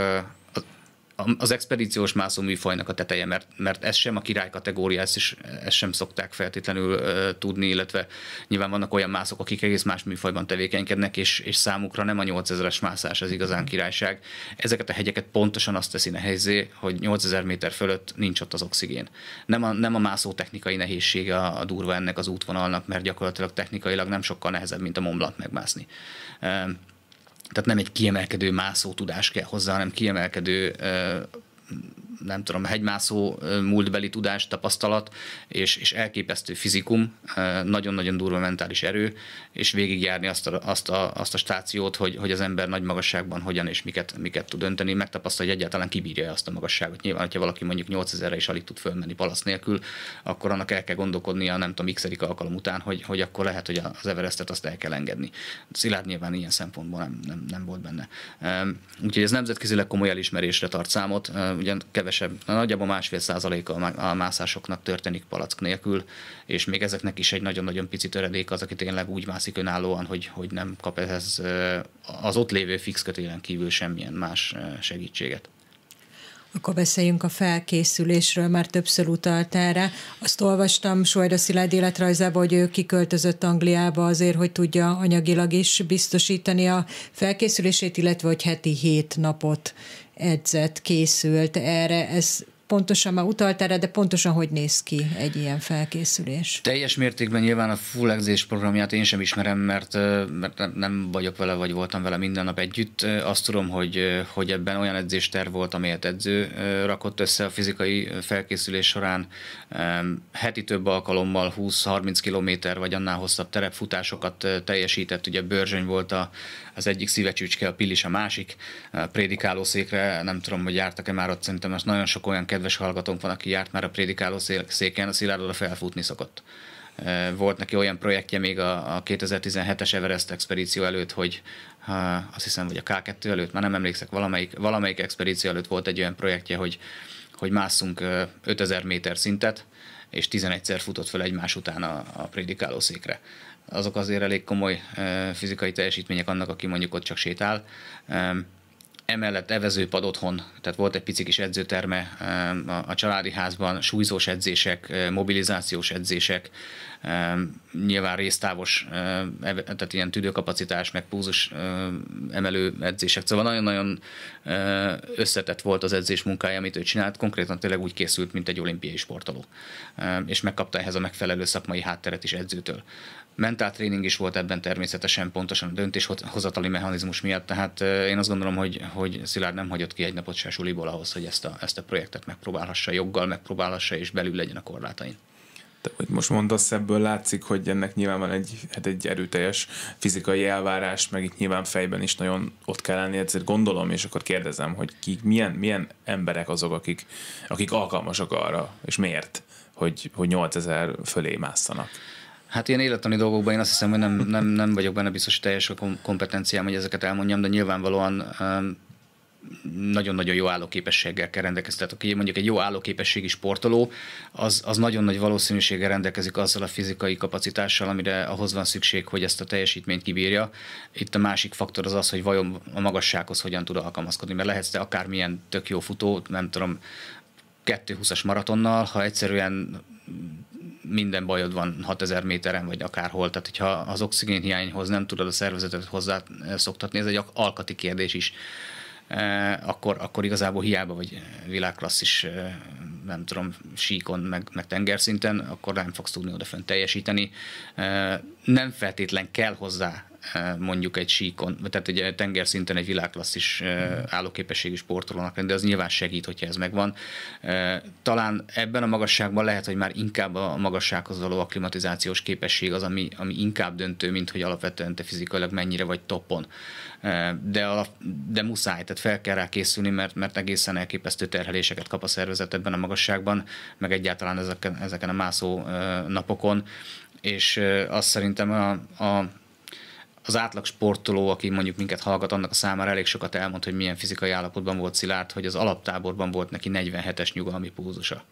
[SPEAKER 2] az expedíciós mászóműfajnak a teteje, mert, mert ez sem a király kategória, ezt, is, ezt sem szokták feltétlenül e, tudni, illetve nyilván vannak olyan mászok, akik egész más műfajban tevékenykednek, és, és számukra nem a 8000-es mászás az igazán mm. királyság. Ezeket a hegyeket pontosan azt teszi nehézé, hogy 8000 méter fölött nincs ott az oxigén. Nem a, nem a mászó technikai nehézsége a, a durva ennek az útvonalnak, mert gyakorlatilag technikailag nem sokkal nehezebb, mint a Mont Blanc megmászni. E, tehát nem egy kiemelkedő mászó tudás kell hozzá, hanem kiemelkedő nem tudom, hegymászó múltbeli tudás, tapasztalat, és, és elképesztő fizikum, nagyon-nagyon durva mentális erő, és végigjárni azt a, azt a, azt a stációt, hogy, hogy az ember nagy magasságban hogyan és miket, miket tud dönteni, megtapasztalja, hogy egyáltalán kibírja azt a magasságot. Nyilván, hogyha valaki mondjuk 8000-re is alig tud fölmenni palasz nélkül, akkor annak el kell gondolkodnia, nem tudom, x alkalom után, hogy, hogy akkor lehet, hogy az Everestet azt el kell engedni. Szilárd nyilván ilyen szempontból nem, nem, nem volt benne. Úgyhogy ez nemzetközileg komoly elismerésre tart számot, ugyan kevesebb, nagyjából másfél százaléka a mászásoknak történik palack nélkül, és még ezeknek is egy nagyon-nagyon pici töredék az, aki tényleg úgy mászik önállóan, hogy, hogy nem kap ehhez az ott lévő fix kötélen kívül semmilyen más segítséget.
[SPEAKER 3] Akkor beszéljünk a felkészülésről, már többször utaltál rá. Azt olvastam Suajda Szilárd életrajzába, hogy ő kiköltözött Angliába azért, hogy tudja anyagilag is biztosítani a felkészülését, illetve hogy heti hét napot edzett, készült erre, ez pontosan már utalt erre, de pontosan hogy néz ki egy ilyen felkészülés?
[SPEAKER 2] Teljes mértékben nyilván a full edzés programját én sem ismerem, mert, mert nem vagyok vele, vagy voltam vele minden nap együtt. Azt tudom, hogy, hogy ebben olyan edzésterv volt, amelyet edző rakott össze a fizikai felkészülés során. Heti több alkalommal 20-30 kilométer vagy annál hosszabb terepfutásokat teljesített, ugye Börzsöny volt a az egyik szívecsücske, a Pillis a másik, a prédikálószékre, nem tudom, hogy jártak-e már ott, szerintem most nagyon sok olyan kedves hallgatónk van, aki járt már a prédikálószéken, a Szilárd a felfutni szokott. Volt neki olyan projektje még a, a 2017-es Everest expedíció előtt, hogy azt hiszem, hogy a K2 előtt, már nem emlékszek, valamelyik, valamelyik expedíció előtt volt egy olyan projektje, hogy, hogy másszunk 5000 méter szintet, és 11-szer futott fel egymás után a, a prédikálószékre azok azért elég komoly fizikai teljesítmények annak, aki mondjuk ott csak sétál. Emellett evezőpad otthon, tehát volt egy pici kis edzőterme a családi házban, súlyzós edzések, mobilizációs edzések, nyilván résztávos, tehát ilyen tüdőkapacitás, meg púzus emelő edzések. Szóval nagyon-nagyon összetett volt az edzés munkája, amit ő csinált, konkrétan tényleg úgy készült, mint egy olimpiai sportoló, és megkapta ehhez a megfelelő szakmai hátteret is edzőtől mentáltréning is volt ebben természetesen pontosan a döntéshozatali mechanizmus miatt, tehát én azt gondolom, hogy, hogy Szilárd nem hagyott ki egy napot se suliból ahhoz,
[SPEAKER 1] hogy ezt a, ezt a projektet megpróbálhassa, joggal megpróbálhassa, és belül legyen a korlátain. Te, hogy most mondasz, ebből látszik, hogy ennek nyilván van egy, hát egy erőteljes fizikai elvárás, meg itt nyilván fejben is nagyon ott kell lenni, ezért gondolom, és akkor kérdezem, hogy ki, milyen, milyen emberek azok, akik, akik alkalmasak arra, és miért, hogy, hogy 8000 fölé másszanak. Hát ilyen élettani dolgokban én azt hiszem, hogy nem, nem, nem vagyok benne biztos, hogy teljes a
[SPEAKER 2] kompetenciám, hogy ezeket elmondjam, de nyilvánvalóan um, nagyon-nagyon jó állóképességgel kell rendelkezni. Tehát aki mondjuk egy jó állóképességi sportoló, az, az nagyon nagy valószínűséggel rendelkezik azzal a fizikai kapacitással, amire ahhoz van szükség, hogy ezt a teljesítményt kibírja. Itt a másik faktor az az, hogy vajon a magassághoz hogyan tud alkalmazkodni, mert lehetsz te akármilyen tök jó futó, nem tudom, 220-as maratonnal, ha egyszerűen minden bajod van 6000 méteren, vagy akárhol. Tehát, hogyha az oxigén hiányhoz nem tudod a szervezetet hozzá eh, szoktatni, ez egy alkati kérdés is, eh, akkor, akkor igazából hiába vagy világklasszis, eh, nem tudom, síkon, meg, meg tengerszinten, akkor nem fogsz tudni odafönt teljesíteni. Nem feltétlen kell hozzá mondjuk egy síkon, tehát egy tengerszinten egy világklasszis mhm. állóképességű sportolónak lenni, de az nyilván segít, hogyha ez megvan. Talán ebben a magasságban lehet, hogy már inkább a magassághoz való aklimatizációs képesség az, ami, ami inkább döntő, mint hogy alapvetően te fizikailag mennyire vagy topon. De, alap, de muszáj, tehát fel kell rá készülni, mert, mert egészen elképesztő terheléseket kap a szervezet ebben a magasságban, meg egyáltalán ezeken, ezeken a mászó napokon, és azt szerintem a, a az átlag sportoló, aki mondjuk minket hallgat, annak a számára elég sokat elmond, hogy milyen fizikai állapotban volt Szilárd, hogy az alaptáborban volt neki 47-es nyugalmi púzusa.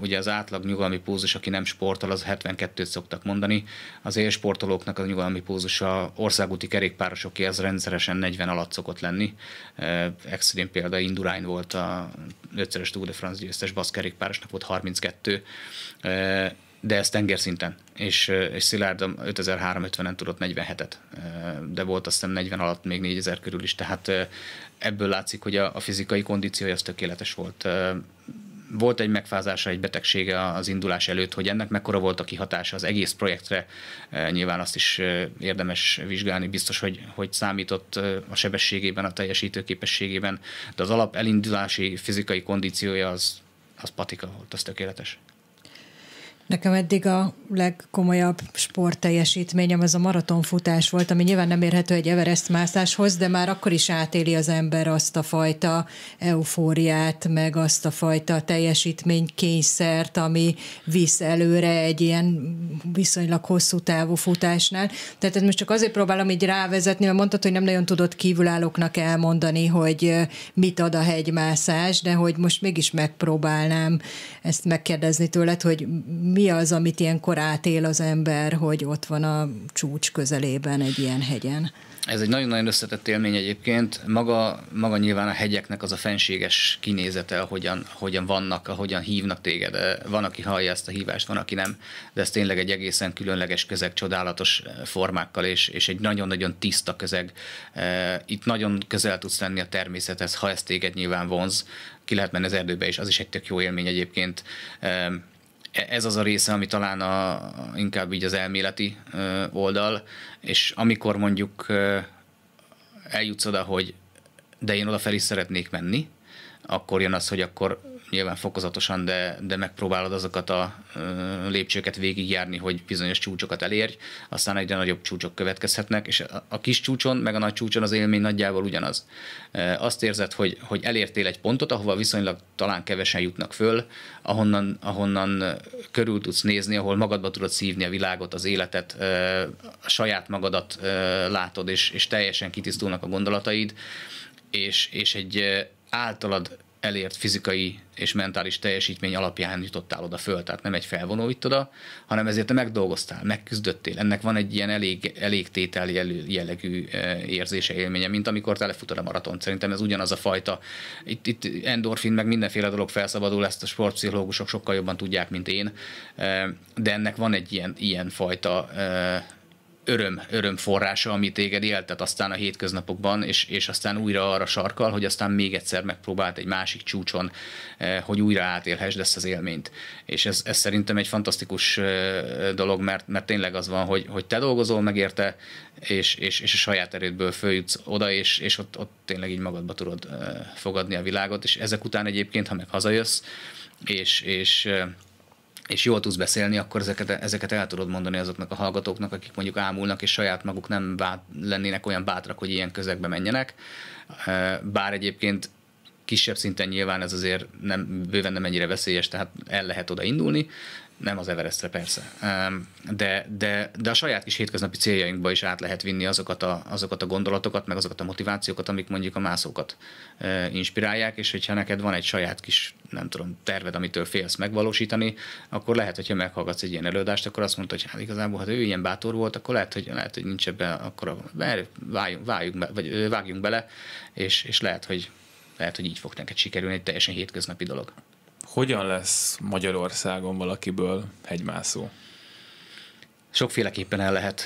[SPEAKER 2] Ugye az átlag nyugalmi púzus, aki nem sportol, az 72-t szoktak mondani. Az élsportolóknak a nyugalmi púzusa országúti kerékpárosoké az rendszeresen 40 alatt szokott lenni. Extrém példa Indurain volt a 5-szeres Tour de France győztes baszkerékpárosnak volt 32 de ez tengerszinten, és, és Szilárd 5350-en tudott 47-et, de volt azt hiszem 40 alatt még 4000 körül is, tehát ebből látszik, hogy a, a fizikai kondíciója az tökéletes volt. Volt egy megfázása, egy betegsége az indulás előtt, hogy ennek mekkora volt a kihatása az egész projektre, nyilván azt is érdemes vizsgálni, biztos, hogy, hogy számított a sebességében, a teljesítő képességében, de az alap elindulási fizikai kondíciója az, az patika volt, az tökéletes.
[SPEAKER 3] Nekem eddig a legkomolyabb teljesítményem az a maratonfutás volt, ami nyilván nem érhető egy Everest mászáshoz, de már akkor is átéli az ember azt a fajta eufóriát, meg azt a fajta teljesítménykényszert, ami visz előre egy ilyen viszonylag hosszú távú futásnál. Tehát ezt most csak azért próbálom így rávezetni, mert mondtad, hogy nem nagyon tudod kívülállóknak elmondani, hogy mit ad a hegymászás, de hogy most mégis megpróbálnám ezt megkérdezni tőled, hogy mi mi az, amit ilyenkor átél az ember, hogy ott van a csúcs közelében egy ilyen hegyen?
[SPEAKER 2] Ez egy nagyon-nagyon összetett élmény egyébként. Maga, maga nyilván a hegyeknek az a fenséges kinézete, hogyan, hogyan vannak, ahogyan hívnak téged. Eh, van, aki hallja ezt a hívást, van, aki nem. De ez tényleg egy egészen különleges közeg, csodálatos eh, formákkal, és, és egy nagyon-nagyon tiszta közeg. Eh, itt nagyon közel tudsz lenni a természethez, ha ez téged nyilván vonz. Ki lehet menni az erdőbe is, az is egy tök jó élmény egyébként E-, ez az a része, ami talán a, inkább így az elméleti oldal, és amikor mondjuk eljutsz oda, hogy de én odafelé szeretnék menni, akkor jön az, hogy akkor nyilván fokozatosan, de, de megpróbálod azokat a lépcsőket végigjárni, hogy bizonyos csúcsokat elérj, aztán egyre nagyobb csúcsok következhetnek, és a kis csúcson, meg a nagy csúcson az élmény nagyjából ugyanaz. Azt érzed, hogy, hogy elértél egy pontot, ahova viszonylag talán kevesen jutnak föl, ahonnan, ahonnan körül tudsz nézni, ahol magadba tudod szívni a világot, az életet, a saját magadat látod, és, és teljesen kitisztulnak a gondolataid, és, és egy általad elért fizikai és mentális teljesítmény alapján jutottál oda föl, tehát nem egy felvonó itt oda, hanem ezért te megdolgoztál, megküzdöttél. Ennek van egy ilyen elég, elég tétel jellegű e, érzése, élménye, mint amikor te lefutod a maraton. Szerintem ez ugyanaz a fajta. Itt, itt endorfin, meg mindenféle dolog felszabadul, ezt a sportpszichológusok sokkal jobban tudják, mint én, e, de ennek van egy ilyen, ilyen fajta e, öröm, öröm forrása, ami téged éltet aztán a hétköznapokban, és, és aztán újra arra sarkal, hogy aztán még egyszer megpróbált egy másik csúcson, eh, hogy újra átélhesd ezt az élményt. És ez, ez szerintem egy fantasztikus eh, dolog, mert, mert tényleg az van, hogy, hogy te dolgozol megérte, és, és, és a saját erődből följutsz oda, és, és ott, ott tényleg így magadba tudod eh, fogadni a világot, és ezek után egyébként, ha meg hazajössz, és, és és jól tudsz beszélni, akkor ezeket, ezeket el tudod mondani azoknak a hallgatóknak, akik mondjuk ámulnak, és saját maguk nem bát, lennének olyan bátrak, hogy ilyen közegbe menjenek. Bár egyébként kisebb szinten nyilván ez azért nem, bőven nem ennyire veszélyes, tehát el lehet oda indulni, nem az Everestre persze, de, de, de a saját kis hétköznapi céljainkba is át lehet vinni azokat a, azokat a gondolatokat, meg azokat a motivációkat, amik mondjuk a mászókat e, inspirálják, és hogyha neked van egy saját kis, nem tudom, terved, amitől félsz megvalósítani, akkor lehet, hogyha meghallgatsz egy ilyen előadást, akkor azt mondta, hogy hát igazából, ha hát ő ilyen bátor volt, akkor lehet, hogy, lehet, hogy nincs ebben, akkor
[SPEAKER 1] váljunk vágjunk be, vagy vágjunk bele, és, és lehet, hogy lehet, hogy így fog neked sikerülni, egy teljesen hétköznapi dolog hogyan lesz Magyarországon valakiből hegymászó? Sokféleképpen el lehet,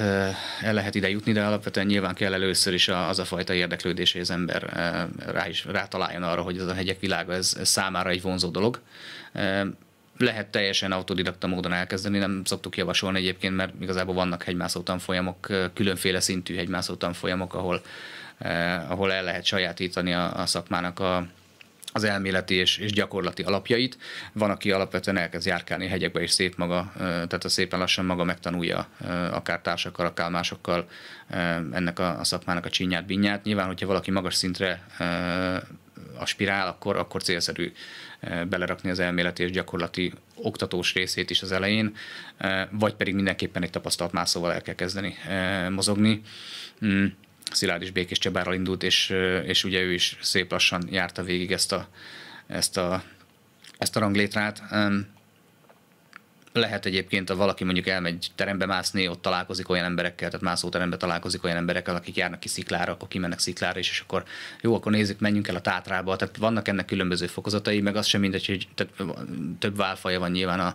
[SPEAKER 1] el lehet ide jutni, de alapvetően nyilván
[SPEAKER 2] kell először is az a fajta érdeklődés, hogy az ember rá is rátaláljon arra, hogy ez a hegyek világa ez, számára egy vonzó dolog lehet teljesen autodidakta módon elkezdeni, nem szoktuk javasolni egyébként, mert igazából vannak hegymászó tanfolyamok, különféle szintű hegymászó tanfolyamok, ahol, ahol el lehet sajátítani a, a szakmának a, az elméleti és, és gyakorlati alapjait. Van, aki alapvetően elkezd járkálni hegyekbe, és szép maga, tehát a szépen lassan maga megtanulja akár társakkal, akár másokkal ennek a, a szakmának a csinyát, binyát. Nyilván, hogyha valaki magas szintre a spirál, akkor, akkor célszerű belerakni az elméleti és gyakorlati oktatós részét is az elején, vagy pedig mindenképpen egy tapasztalt mászóval el kell kezdeni mozogni. Mm. Szilárd is Békés Csabáról indult, és, és ugye ő is szép lassan járta végig ezt a, ezt a, ezt a ranglétrát. Um, lehet egyébként, ha valaki mondjuk elmegy terembe mászni, ott találkozik olyan emberekkel, tehát mászó terembe találkozik olyan emberekkel, akik járnak ki sziklára, akkor kimennek sziklára is, és akkor jó, akkor nézzük, menjünk el a tátrába. Tehát vannak ennek különböző fokozatai, meg az sem mindegy, hogy tehát több válfaja van nyilván a,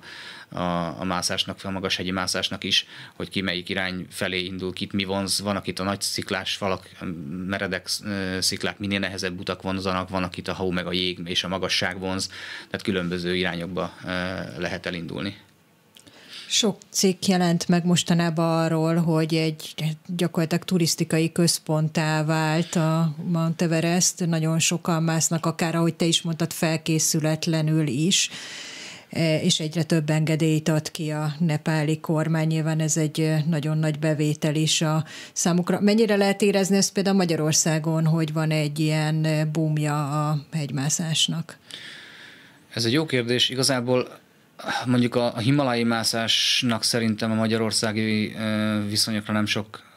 [SPEAKER 2] a, a mászásnak, a hegyi mászásnak is, hogy ki melyik irány felé indul, kit mi vonz. Van, itt a nagy sziklás falak, meredek sziklák minél nehezebb utak vonzanak, van, itt a hó, meg a jég és a magasság vonz, tehát különböző irányokba lehet elindulni.
[SPEAKER 3] Sok cikk jelent meg mostanában arról, hogy egy gyakorlatilag turisztikai központtá vált a Monteverest, nagyon sokan másznak, akár ahogy te is mondtad, felkészületlenül is e, és egyre több engedélyt ad ki a nepáli kormány. Nyilván ez egy e, nagyon nagy bevétel is a számukra. Mennyire lehet érezni ezt például Magyarországon, hogy van egy ilyen e, búmja a hegymászásnak?
[SPEAKER 2] Ez egy jó kérdés. Igazából mondjuk a, a himalai mászásnak szerintem a magyarországi viszonyokra nem sok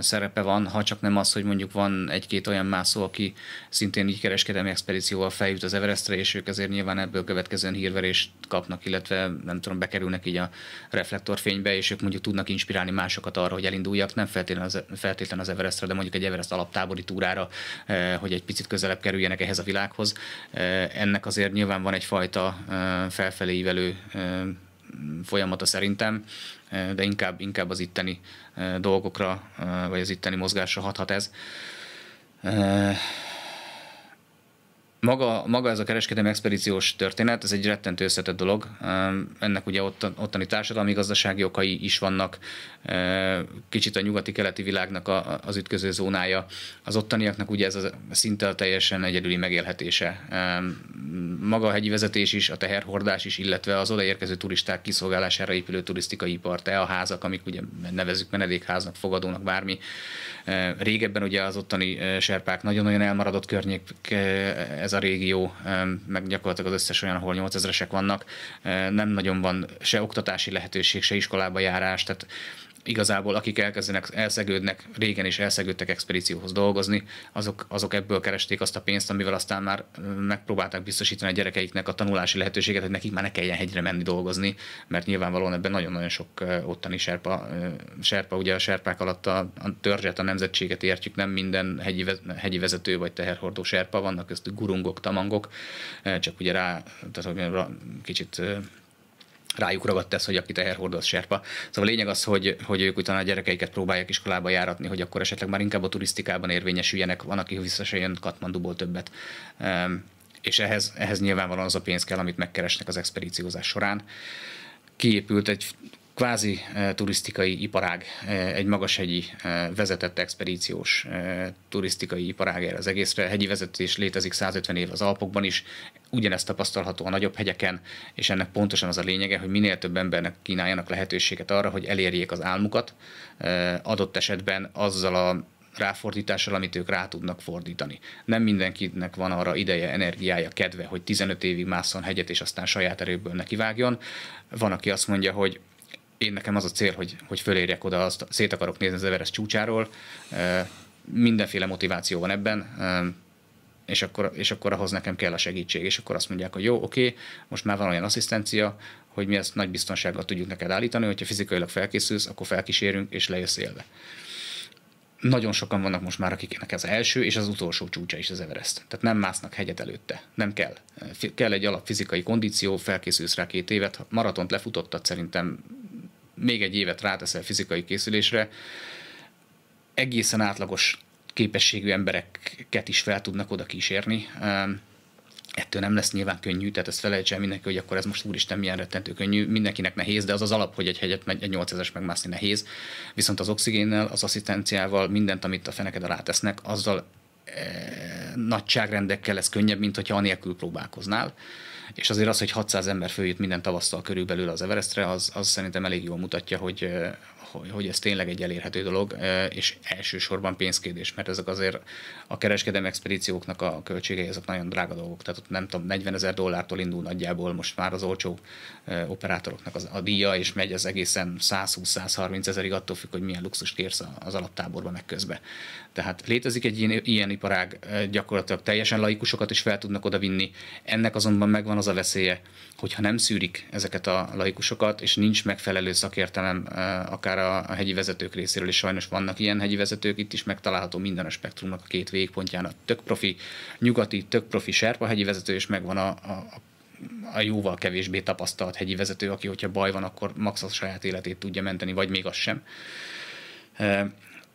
[SPEAKER 2] szerepe van, ha csak nem az, hogy mondjuk van egy-két olyan mászó, aki szintén így kereskedelmi expedícióval feljut az Everestre, és ők ezért nyilván ebből következően hírverést kapnak, illetve nem tudom, bekerülnek így a reflektorfénybe, és ők mondjuk tudnak inspirálni másokat arra, hogy elinduljak, nem feltétlenül az, feltétlen az Everestre, de mondjuk egy Everest alaptábori túrára, hogy egy picit közelebb kerüljenek ehhez a világhoz. Ennek azért nyilván van egyfajta felfelé ívelő folyamata szerintem, de inkább, inkább az itteni dolgokra, vagy az itteni mozgásra hathat ez. Maga, maga ez a kereskedelmi expedíciós történet, ez egy rettentő összetett dolog. Ennek ugye ott, ottani társadalmi gazdasági okai is vannak. Kicsit a nyugati-keleti világnak a, az ütköző zónája. Az ottaniaknak ugye ez a szinte teljesen egyedüli megélhetése. Maga a hegyi vezetés is, a teherhordás is, illetve az odaérkező turisták kiszolgálására épülő turisztikai ipar, te a házak, amik ugye nevezük menedékháznak, fogadónak, bármi Régebben ugye az ottani serpák nagyon-nagyon elmaradott környék ez a régió, meg gyakorlatilag az összes olyan, ahol 8000-esek vannak. Nem nagyon van se oktatási lehetőség, se iskolába járás, tehát igazából akik elkezdenek, elszegődnek, régen is elszegődtek expedícióhoz dolgozni, azok, azok ebből keresték azt a pénzt, amivel aztán már megpróbálták biztosítani a gyerekeiknek a tanulási lehetőséget, hogy nekik már ne kelljen hegyre menni dolgozni, mert nyilvánvalóan ebben nagyon-nagyon sok ottani serpa, serpa ugye a serpák alatt a, a törzset, a nemzetséget értjük, nem minden hegyi, hegyi vezető vagy teherhordó serpa, vannak köztük gurungok, tamangok, csak ugye rá, tehát kicsit rájuk ragadt ez, hogy aki teherhordó, az serpa. Szóval a lényeg az, hogy, hogy ők utána a gyerekeiket próbálják iskolába járatni, hogy akkor esetleg már inkább a turisztikában érvényesüljenek, van, aki vissza se jön Katmanduból többet. Ehm, és ehhez, ehhez nyilvánvalóan az a pénz kell, amit megkeresnek az expedíciózás során. Kiépült egy kvázi eh, turisztikai iparág, eh, egy magashegyi eh, vezetett expedíciós turisztikai iparág erre az egészre. Hegyi vezetés létezik 150 év az Alpokban is, ugyanezt tapasztalható a nagyobb hegyeken, és ennek pontosan az a lényege, hogy minél több embernek kínáljanak lehetőséget arra, hogy elérjék az álmukat, adott esetben azzal a ráfordítással, amit ők rá tudnak fordítani. Nem mindenkinek van arra ideje, energiája, kedve, hogy 15 évig másszon hegyet, és aztán saját erőből nekivágjon. Van, aki azt mondja, hogy én nekem az a cél, hogy, hogy fölérjek oda, azt szét akarok nézni az Everest csúcsáról. Mindenféle motiváció van ebben, és akkor, és akkor ahhoz nekem kell a segítség, és akkor azt mondják, hogy jó, oké, okay, most már van olyan asszisztencia, hogy mi ezt nagy biztonsággal tudjuk neked állítani, hogyha fizikailag felkészülsz, akkor felkísérünk, és lejössz élve. Nagyon sokan vannak most már, akiknek ez az első és az utolsó csúcsa is az Everest. Tehát nem másznak hegyet előtte. Nem kell. Kell egy alap fizikai kondíció, felkészülsz rá két évet. Ha maratont lefutottad, szerintem még egy évet ráteszel fizikai készülésre, egészen átlagos képességű embereket is fel tudnak oda kísérni. Ettől nem lesz nyilván könnyű, tehát ezt felejtsen mindenki, hogy akkor ez most úristen milyen rettentő könnyű, mindenkinek nehéz, de az az alap, hogy egy hegyet meg, egy 8000-es megmászni nehéz, viszont az oxigénnel, az asszisztenciával, mindent, amit a feneked alá tesznek, azzal eh, nagyságrendekkel ez könnyebb, mint hogyha anélkül próbálkoznál és azért az, hogy 600 ember följött minden tavasszal körülbelül az Everestre, az, az szerintem elég jól mutatja, hogy, hogy hogy ez tényleg egy elérhető dolog, e, és elsősorban pénzkérdés, mert ezek azért a kereskedelmi expedícióknak a költségei, ezek nagyon drága dolgok, tehát ott nem tudom, 40 ezer dollártól indul nagyjából most már az olcsó e, operátoroknak az, a díja, és megy ez egészen 120-130 ezerig attól függ, hogy milyen luxust kérsz az alaptáborban meg közben. Tehát létezik egy ilyen, ilyen iparág, e, gyakorlatilag teljesen laikusokat is fel tudnak odavinni, ennek azonban megvan az a veszélye, hogyha nem szűrik ezeket a laikusokat, és nincs megfelelő szakértelem akár akár a, hegyi vezetők részéről is sajnos vannak ilyen hegyi vezetők, itt is megtalálható minden a spektrumnak a két végpontján, a tök profi nyugati, tök profi serpa hegyi vezető, és megvan a, a, a jóval kevésbé tapasztalt hegyi vezető, aki hogyha baj van, akkor max a saját életét tudja menteni, vagy még az sem.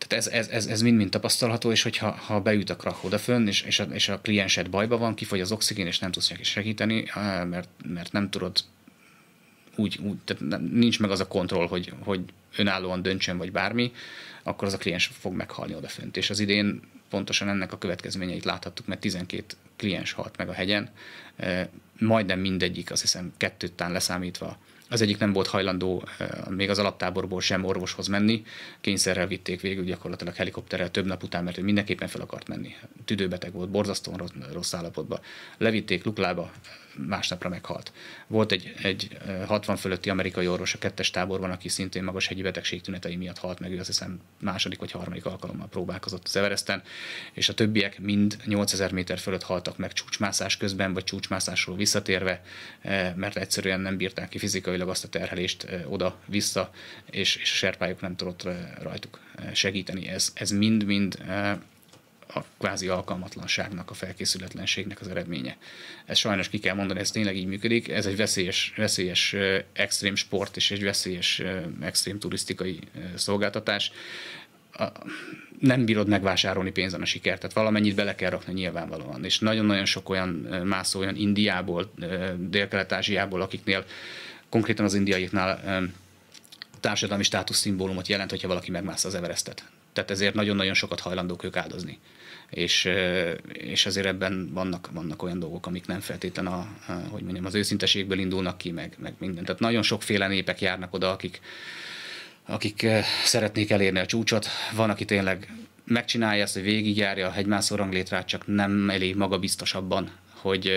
[SPEAKER 2] Tehát ez, ez, ez, mind-mind tapasztalható, és hogyha ha beüt a krak odafönn, és, és, a, és a kliensed bajba van, kifogy az oxigén, és nem tudsz neki segíteni, mert, mert nem tudod úgy, úgy tehát nincs meg az a kontroll, hogy, hogy önállóan döntsön, vagy bármi, akkor az a kliens fog meghalni odafönt. És az idén pontosan ennek a következményeit láthattuk, mert 12 kliens halt meg a hegyen, majdnem mindegyik, azt hiszem kettőt tán leszámítva, az egyik nem volt hajlandó még az alaptáborból sem orvoshoz menni, kényszerrel vitték végül gyakorlatilag helikopterrel több nap után, mert ő mindenképpen fel akart menni. Tüdőbeteg volt, borzasztóan rossz, rossz állapotban. Levitték Luklába, másnapra meghalt. Volt egy, egy 60 fölötti amerikai orvos a kettes táborban, aki szintén magas hegyi betegség tünetei miatt halt meg, ő azt hiszem második vagy harmadik alkalommal próbálkozott az Everesten, és a többiek mind 8000 méter fölött haltak meg csúcsmászás közben, vagy csúcsmászásról visszatérve, mert egyszerűen nem bírták ki fizikailag azt a terhelést oda-vissza, és, és a serpályok nem tudott rajtuk segíteni. Ez, ez mind-mind a kvázi alkalmatlanságnak, a felkészületlenségnek az eredménye. Ez sajnos ki kell mondani, ez tényleg így működik. Ez egy veszélyes, veszélyes extrém sport és egy veszélyes extrém turisztikai szolgáltatás. Nem bírod megvásárolni pénzen a sikert, tehát valamennyit bele kell rakni nyilvánvalóan. És nagyon-nagyon sok olyan mászó, olyan Indiából, Dél-Kelet-Ázsiából, akiknél konkrétan az indiaiaknál társadalmi státusz szimbólumot jelent, hogyha valaki megmászta az Everestet. Tehát ezért nagyon-nagyon sokat hajlandók ők áldozni és, és azért ebben vannak, vannak olyan dolgok, amik nem feltétlen a, hogy mondjam, az őszinteségből indulnak ki, meg, meg minden. Tehát nagyon sokféle népek járnak oda, akik, akik szeretnék elérni a csúcsot. Van, aki tényleg megcsinálja ezt, hogy végigjárja a hegymászó ranglétrát, csak nem elég magabiztosabban, hogy,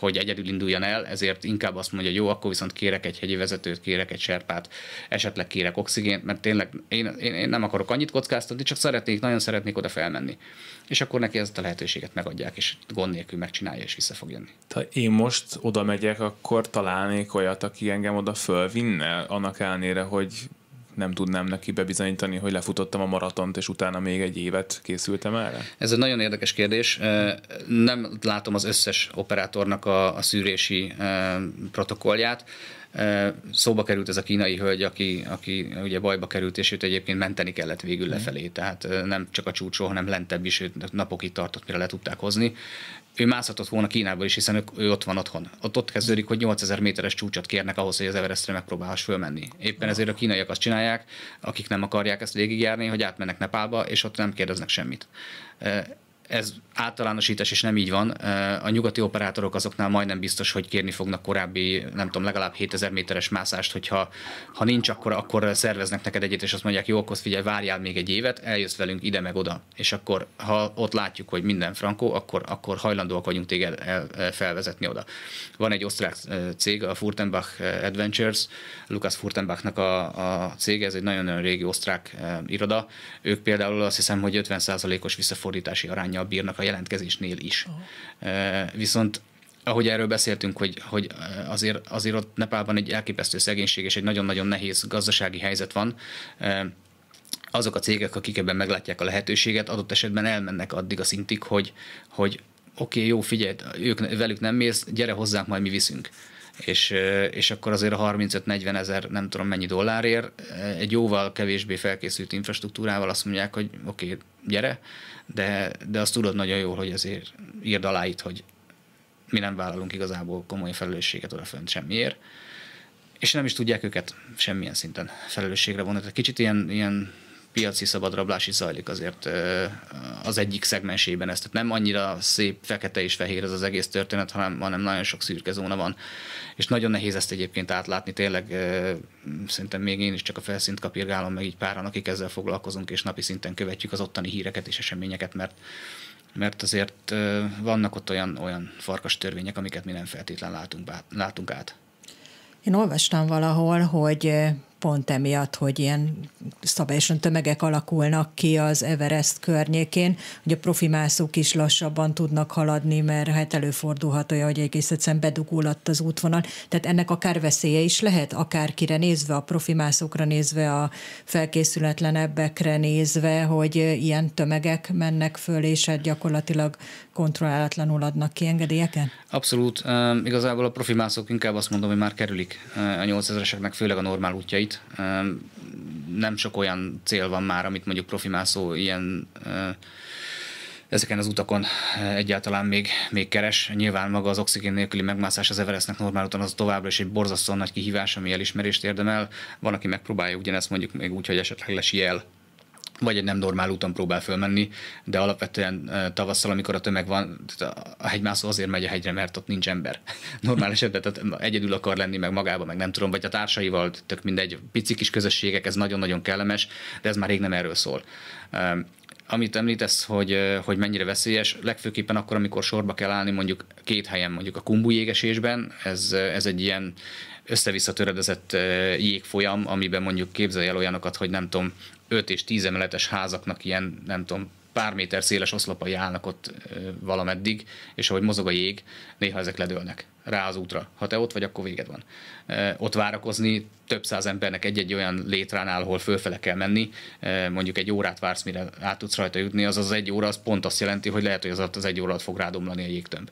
[SPEAKER 2] hogy egyedül induljon el, ezért inkább azt mondja, hogy jó, akkor viszont kérek egy hegyi vezetőt, kérek egy serpát, esetleg kérek oxigént, mert tényleg én, én, én nem akarok annyit kockáztatni, csak szeretnék, nagyon szeretnék oda
[SPEAKER 1] felmenni. És akkor neki ezt a lehetőséget megadják, és gond nélkül megcsinálja, és vissza fog jönni. Ha én most oda megyek, akkor találnék olyat, aki engem oda fölvinne, annak ellenére, hogy nem tudnám neki bebizonyítani, hogy lefutottam a maratont, és utána még egy évet készültem erre? Ez egy nagyon érdekes kérdés. Nem látom az összes operátornak
[SPEAKER 2] a, a szűrési protokollját. Szóba került ez a kínai hölgy, aki, aki ugye bajba került, és őt egyébként menteni kellett végül mm. lefelé, tehát nem csak a csúcsó, hanem lentebb is, őt napokig tartott, mire le tudták hozni. Ő mászhatott volna Kínába is, hiszen ő, ő ott van otthon. Ott ott kezdődik, hogy 8000 méteres csúcsot kérnek ahhoz, hogy az Everestre megpróbálhass fölmenni. Éppen ezért a kínaiak azt csinálják, akik nem akarják ezt végigjárni, hogy átmennek Nepálba, és ott nem kérdeznek semmit ez általánosítás, és nem így van. A nyugati operátorok azoknál majdnem biztos, hogy kérni fognak korábbi, nem tudom, legalább 7000 méteres mászást, hogyha ha nincs, akkor, akkor szerveznek neked egyet, és azt mondják, jó, akkor figyelj, várjál még egy évet, eljössz velünk ide meg oda. És akkor, ha ott látjuk, hogy minden frankó, akkor, akkor hajlandóak vagyunk téged el, el, felvezetni oda. Van egy osztrák cég, a Furtenbach Adventures, Lukas Furtenbachnak a, a cég, ez egy nagyon-nagyon régi osztrák iroda. Ők például azt hiszem, hogy 50%-os visszafordítási aránya alacsonyabb bírnak a jelentkezésnél is. Aha. Viszont ahogy erről beszéltünk, hogy, hogy azért, azért ott Nepálban egy elképesztő szegénység és egy nagyon-nagyon nehéz gazdasági helyzet van, azok a cégek, akik ebben meglátják a lehetőséget, adott esetben elmennek addig a szintig, hogy, hogy oké, okay, jó, figyelj, ők, velük nem mész, gyere hozzánk, majd mi viszünk. És, és akkor azért a 35-40 ezer, nem tudom mennyi dollárért, egy jóval kevésbé felkészült infrastruktúrával azt mondják, hogy oké, okay, gyere, de, de azt tudod nagyon jól, hogy azért írd alá itt, hogy mi nem vállalunk igazából komoly felelősséget odafönt semmiért, és nem is tudják őket semmilyen szinten felelősségre vonni. Tehát kicsit ilyen, ilyen piaci szabadrablás is zajlik azért az egyik szegmensében ezt. Tehát nem annyira szép fekete és fehér ez az egész történet, hanem, hanem nagyon sok szürke zóna van. És nagyon nehéz ezt egyébként átlátni, tényleg szerintem még én is csak a felszínt kapirgálom, meg így páran, akik ezzel foglalkozunk, és napi szinten követjük az ottani híreket és eseményeket, mert mert azért vannak ott olyan, olyan farkas törvények, amiket mi nem feltétlen látunk, látunk át.
[SPEAKER 3] Én olvastam valahol, hogy pont emiatt, hogy ilyen szabályosan tömegek alakulnak ki az Everest környékén, hogy a mászók is lassabban tudnak haladni, mert hát előfordulhat olyan, hogy egész egyszerűen bedugulott az útvonal. Tehát ennek akár veszélye is lehet, akárkire nézve, a mászókra nézve, a felkészületlenebbekre nézve, hogy ilyen tömegek mennek föl, és hát gyakorlatilag kontrollálatlanul adnak ki engedélyeket?
[SPEAKER 2] Abszolút. igazából a profimászok inkább azt mondom, hogy már kerülik e, a 8000-eseknek főleg a normál útjait. Um, nem sok olyan cél van már, amit mondjuk profimászó ilyen uh, ezeken az utakon e, egyáltalán még, még keres. Nyilván maga az oxigén nélküli megmászás az Everestnek normál után az továbbra is egy borzasztóan nagy kihívás, ami elismerést érdemel. Van, aki megpróbálja ugyanezt mondjuk még úgy, hogy esetleg el vagy egy nem normál úton próbál fölmenni, de alapvetően tavasszal, amikor a tömeg van, a hegymászó azért megy a hegyre, mert ott nincs ember. [LAUGHS] Normál esetben tehát egyedül akar lenni, meg magában, meg nem tudom, vagy a társaival, tök mindegy, pici kis közösségek, ez nagyon-nagyon kellemes, de ez már rég nem erről szól. Amit említesz, hogy, hogy mennyire veszélyes, legfőképpen akkor, amikor sorba kell állni mondjuk két helyen, mondjuk a kumbu jégesésben, ez, ez egy ilyen össze-vissza töredezett jégfolyam, amiben mondjuk képzelj el olyanokat, hogy nem tudom, 5 és 10 emeletes házaknak ilyen, nem tudom, pár méter széles oszlopai állnak ott valameddig, és ahogy mozog a jég, néha ezek ledőlnek rá az útra. Ha te ott vagy, akkor véged van. Ott várakozni több száz embernek egy-egy olyan létránál, ahol fölfele kell menni, mondjuk egy órát vársz, mire át tudsz rajta jutni, az az egy óra, az pont azt jelenti, hogy lehet, hogy az, az egy óra alatt fog rádomlani a jégtömb.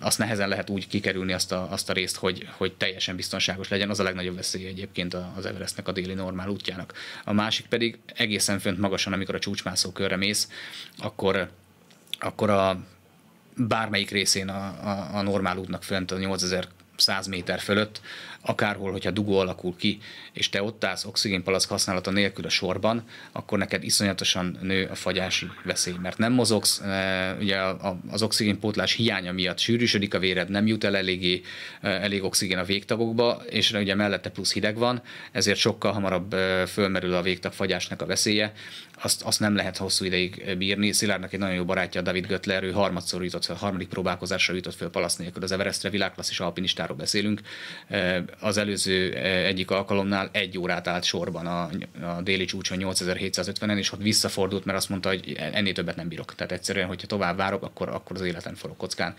[SPEAKER 2] Azt nehezen lehet úgy kikerülni azt a, azt a részt, hogy, hogy teljesen biztonságos legyen, az a legnagyobb veszély egyébként az Everestnek a déli normál útjának. A másik pedig egészen fönt magasan, amikor a csúcsmászó körre mész, akkor akkor a bármelyik részén a, a, a normál útnak fönt a 8100 méter fölött, akárhol, hogyha dugó alakul ki, és te ott állsz oxigénpalack használata nélkül a sorban, akkor neked iszonyatosan nő a fagyási veszély, mert nem mozogsz, eh, ugye az oxigénpótlás hiánya miatt sűrűsödik a véred, nem jut el eléggé, eh, elég oxigén a végtagokba, és ugye mellette plusz hideg van, ezért sokkal hamarabb eh, fölmerül a végtagfagyásnak a veszélye, azt, azt nem lehet hosszú ideig bírni. Szilárdnak egy nagyon jó barátja, David Götler, ő harmadszor jutott fel, harmadik próbálkozásra jutott fel palasz nélkül az Everestre, világklasszis alpinistáról beszélünk az előző e, egyik alkalomnál egy órát állt sorban a, a déli csúcson 8750-en, és ott visszafordult, mert azt mondta, hogy ennél többet nem bírok. Tehát egyszerűen, hogyha tovább várok, akkor, akkor az életem forog kockán.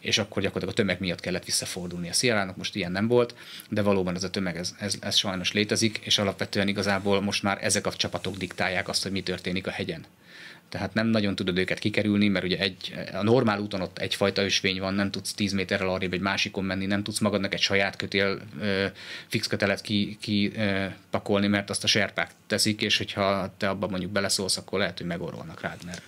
[SPEAKER 2] És akkor gyakorlatilag a tömeg miatt kellett visszafordulni a Sierrának, most ilyen nem volt, de valóban ez a tömeg, ez, ez, ez sajnos létezik, és alapvetően igazából most már ezek a csapatok diktálják azt, hogy mi történik a hegyen tehát nem nagyon tudod őket kikerülni, mert ugye egy, a normál úton ott egyfajta ösvény van, nem tudsz 10 méterrel arrébb egy másikon menni, nem tudsz magadnak egy saját kötél, ö, fix kötelet kipakolni, ki, mert azt a serpák teszik, és hogyha te abban mondjuk beleszólsz, akkor lehet, hogy megorolnak rád, mert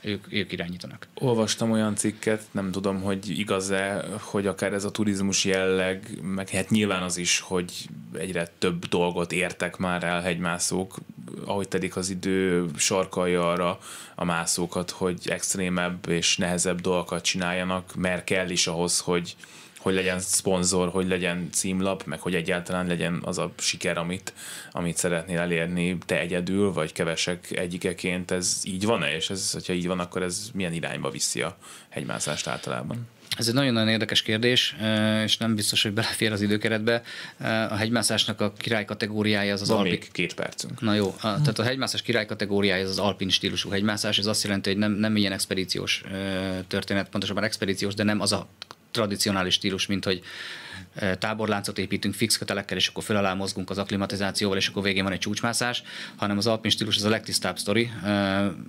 [SPEAKER 2] ők, ők irányítanak.
[SPEAKER 1] Olvastam olyan cikket, nem tudom, hogy igaz-e, hogy akár ez a turizmus jelleg, meg hát nyilván az is, hogy egyre több dolgot értek már el hegymászók, ahogy telik az idő, sarkalja arra a mászókat, hogy extrémebb és nehezebb dolgokat csináljanak, mert kell is ahhoz, hogy, hogy legyen szponzor, hogy legyen címlap, meg hogy egyáltalán legyen az a siker, amit, amit szeretnél elérni te egyedül, vagy kevesek egyikeként, ez így van-e? És ez, hogyha így van, akkor ez milyen irányba viszi a hegymászást általában? Ez egy nagyon-nagyon érdekes
[SPEAKER 2] kérdés, és nem biztos, hogy belefér az időkeretbe. A hegymászásnak a király kategóriája az az Van alpin... még két percünk. Na jó, a, tehát a hegymászás király kategóriája az az alpin stílusú hegymászás, ez azt jelenti, hogy nem, nem ilyen expedíciós történet, pontosabban expedíciós, de nem az a tradicionális stílus, mint hogy táborláncot építünk fix kötelekkel, és akkor föl alá mozgunk az aklimatizációval, és akkor végén van egy csúcsmászás, hanem az alpin stílus az a legtisztább sztori.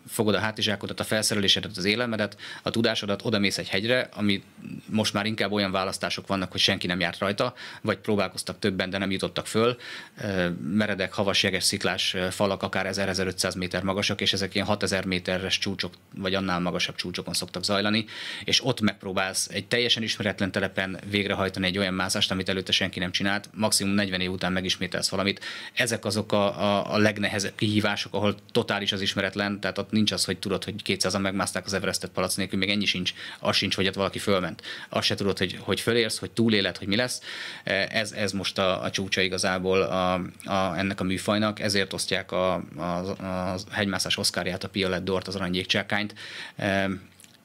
[SPEAKER 2] Fogod a hátizsákodat, a felszerelésedet, az élelmedet, a tudásodat, oda mész egy hegyre, ami most már inkább olyan választások vannak, hogy senki nem járt rajta, vagy próbálkoztak többen, de nem jutottak föl. Meredek, havas, jeges, sziklás falak akár 1500 méter magasak, és ezek ilyen 6000 méteres csúcsok, vagy annál magasabb csúcsokon szoktak zajlani, és ott megpróbálsz egy teljesen ismeretlen telepen végrehajtani egy olyan mászást amit előtte senki nem csinált, maximum 40 év után megismételsz valamit. Ezek azok a, a, a legnehezebb kihívások, ahol totális az ismeretlen, tehát ott nincs az, hogy tudod, hogy 200-an megmászták az Everestet palac nélkül, még ennyi sincs, az sincs, hogy ott valaki fölment. Azt se tudod, hogy, hogy fölérsz, hogy túléled, hogy mi lesz. Ez, ez most a, a csúcsa igazából a, a, ennek a műfajnak, ezért osztják a, a, a hegymászás oszkárját, a Piolet Dort, az aranyjégcsákányt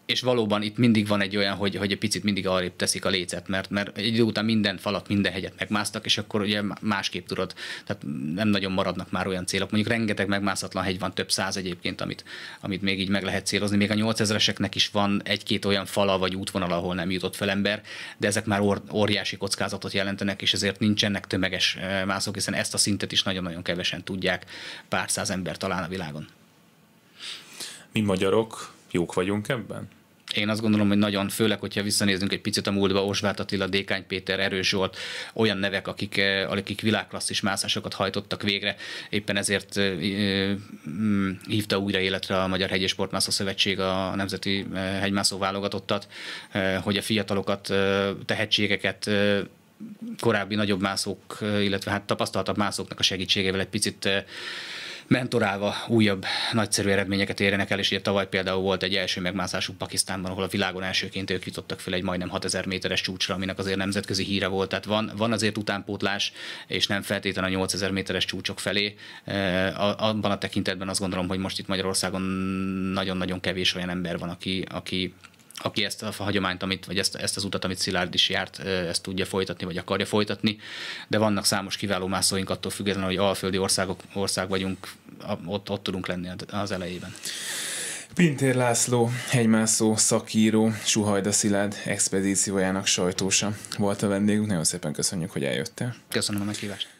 [SPEAKER 2] és valóban itt mindig van egy olyan, hogy, hogy egy picit mindig arrébb teszik a lécet, mert, mert egy idő után minden falat, minden hegyet megmásztak, és akkor ugye másképp tudod, tehát nem nagyon maradnak már olyan célok. Mondjuk rengeteg megmászatlan hegy van, több száz egyébként, amit, amit még így meg lehet célozni. Még a 8000-eseknek is van egy-két olyan fala vagy útvonal, ahol nem jutott fel ember, de ezek már or- óriási kockázatot jelentenek, és ezért nincsenek tömeges eh, mászók, hiszen ezt a szintet is nagyon-nagyon kevesen tudják, pár száz ember talán a világon. Mi magyarok Jók vagyunk ebben? Én azt gondolom, hogy nagyon, főleg, hogyha visszanézünk egy picit a múltba, Osváth Attila, Dékány Péter, Erős Zsolt, olyan nevek, akik, eh, akik világklasszis mászásokat hajtottak végre. Éppen ezért eh, mm, hívta újra életre a Magyar Hegyi Sportmászó Szövetség a Nemzeti eh, Hegymászó Válogatottat, hogy a fiatalokat, tehetségeket korábbi nagyobb mászók, illetve hát tapasztaltabb mászóknak a segítségével egy picit mentorálva újabb nagyszerű eredményeket érjenek el, és ugye tavaly például volt egy első megmászásuk Pakisztánban, ahol a világon elsőként ők jutottak fel egy majdnem 6000 méteres csúcsra, aminek azért nemzetközi híre volt. Tehát van, van azért utánpótlás, és nem feltétlenül a 8000 méteres csúcsok felé. E, abban a tekintetben azt gondolom, hogy most itt Magyarországon nagyon-nagyon kevés olyan ember van, aki, aki aki ezt a hagyományt, amit, vagy ezt, ezt az utat, amit Szilárd is járt, ezt tudja folytatni, vagy akarja folytatni, de vannak számos kiváló mászóink attól függetlenül, hogy
[SPEAKER 1] alföldi országok, ország vagyunk, ott, ott tudunk lenni az elejében. Pintér László, hegymászó, szakíró, Suhajda Szilárd expedíciójának sajtósa volt a vendégünk. Nagyon szépen köszönjük, hogy eljöttél. Köszönöm a meghívást.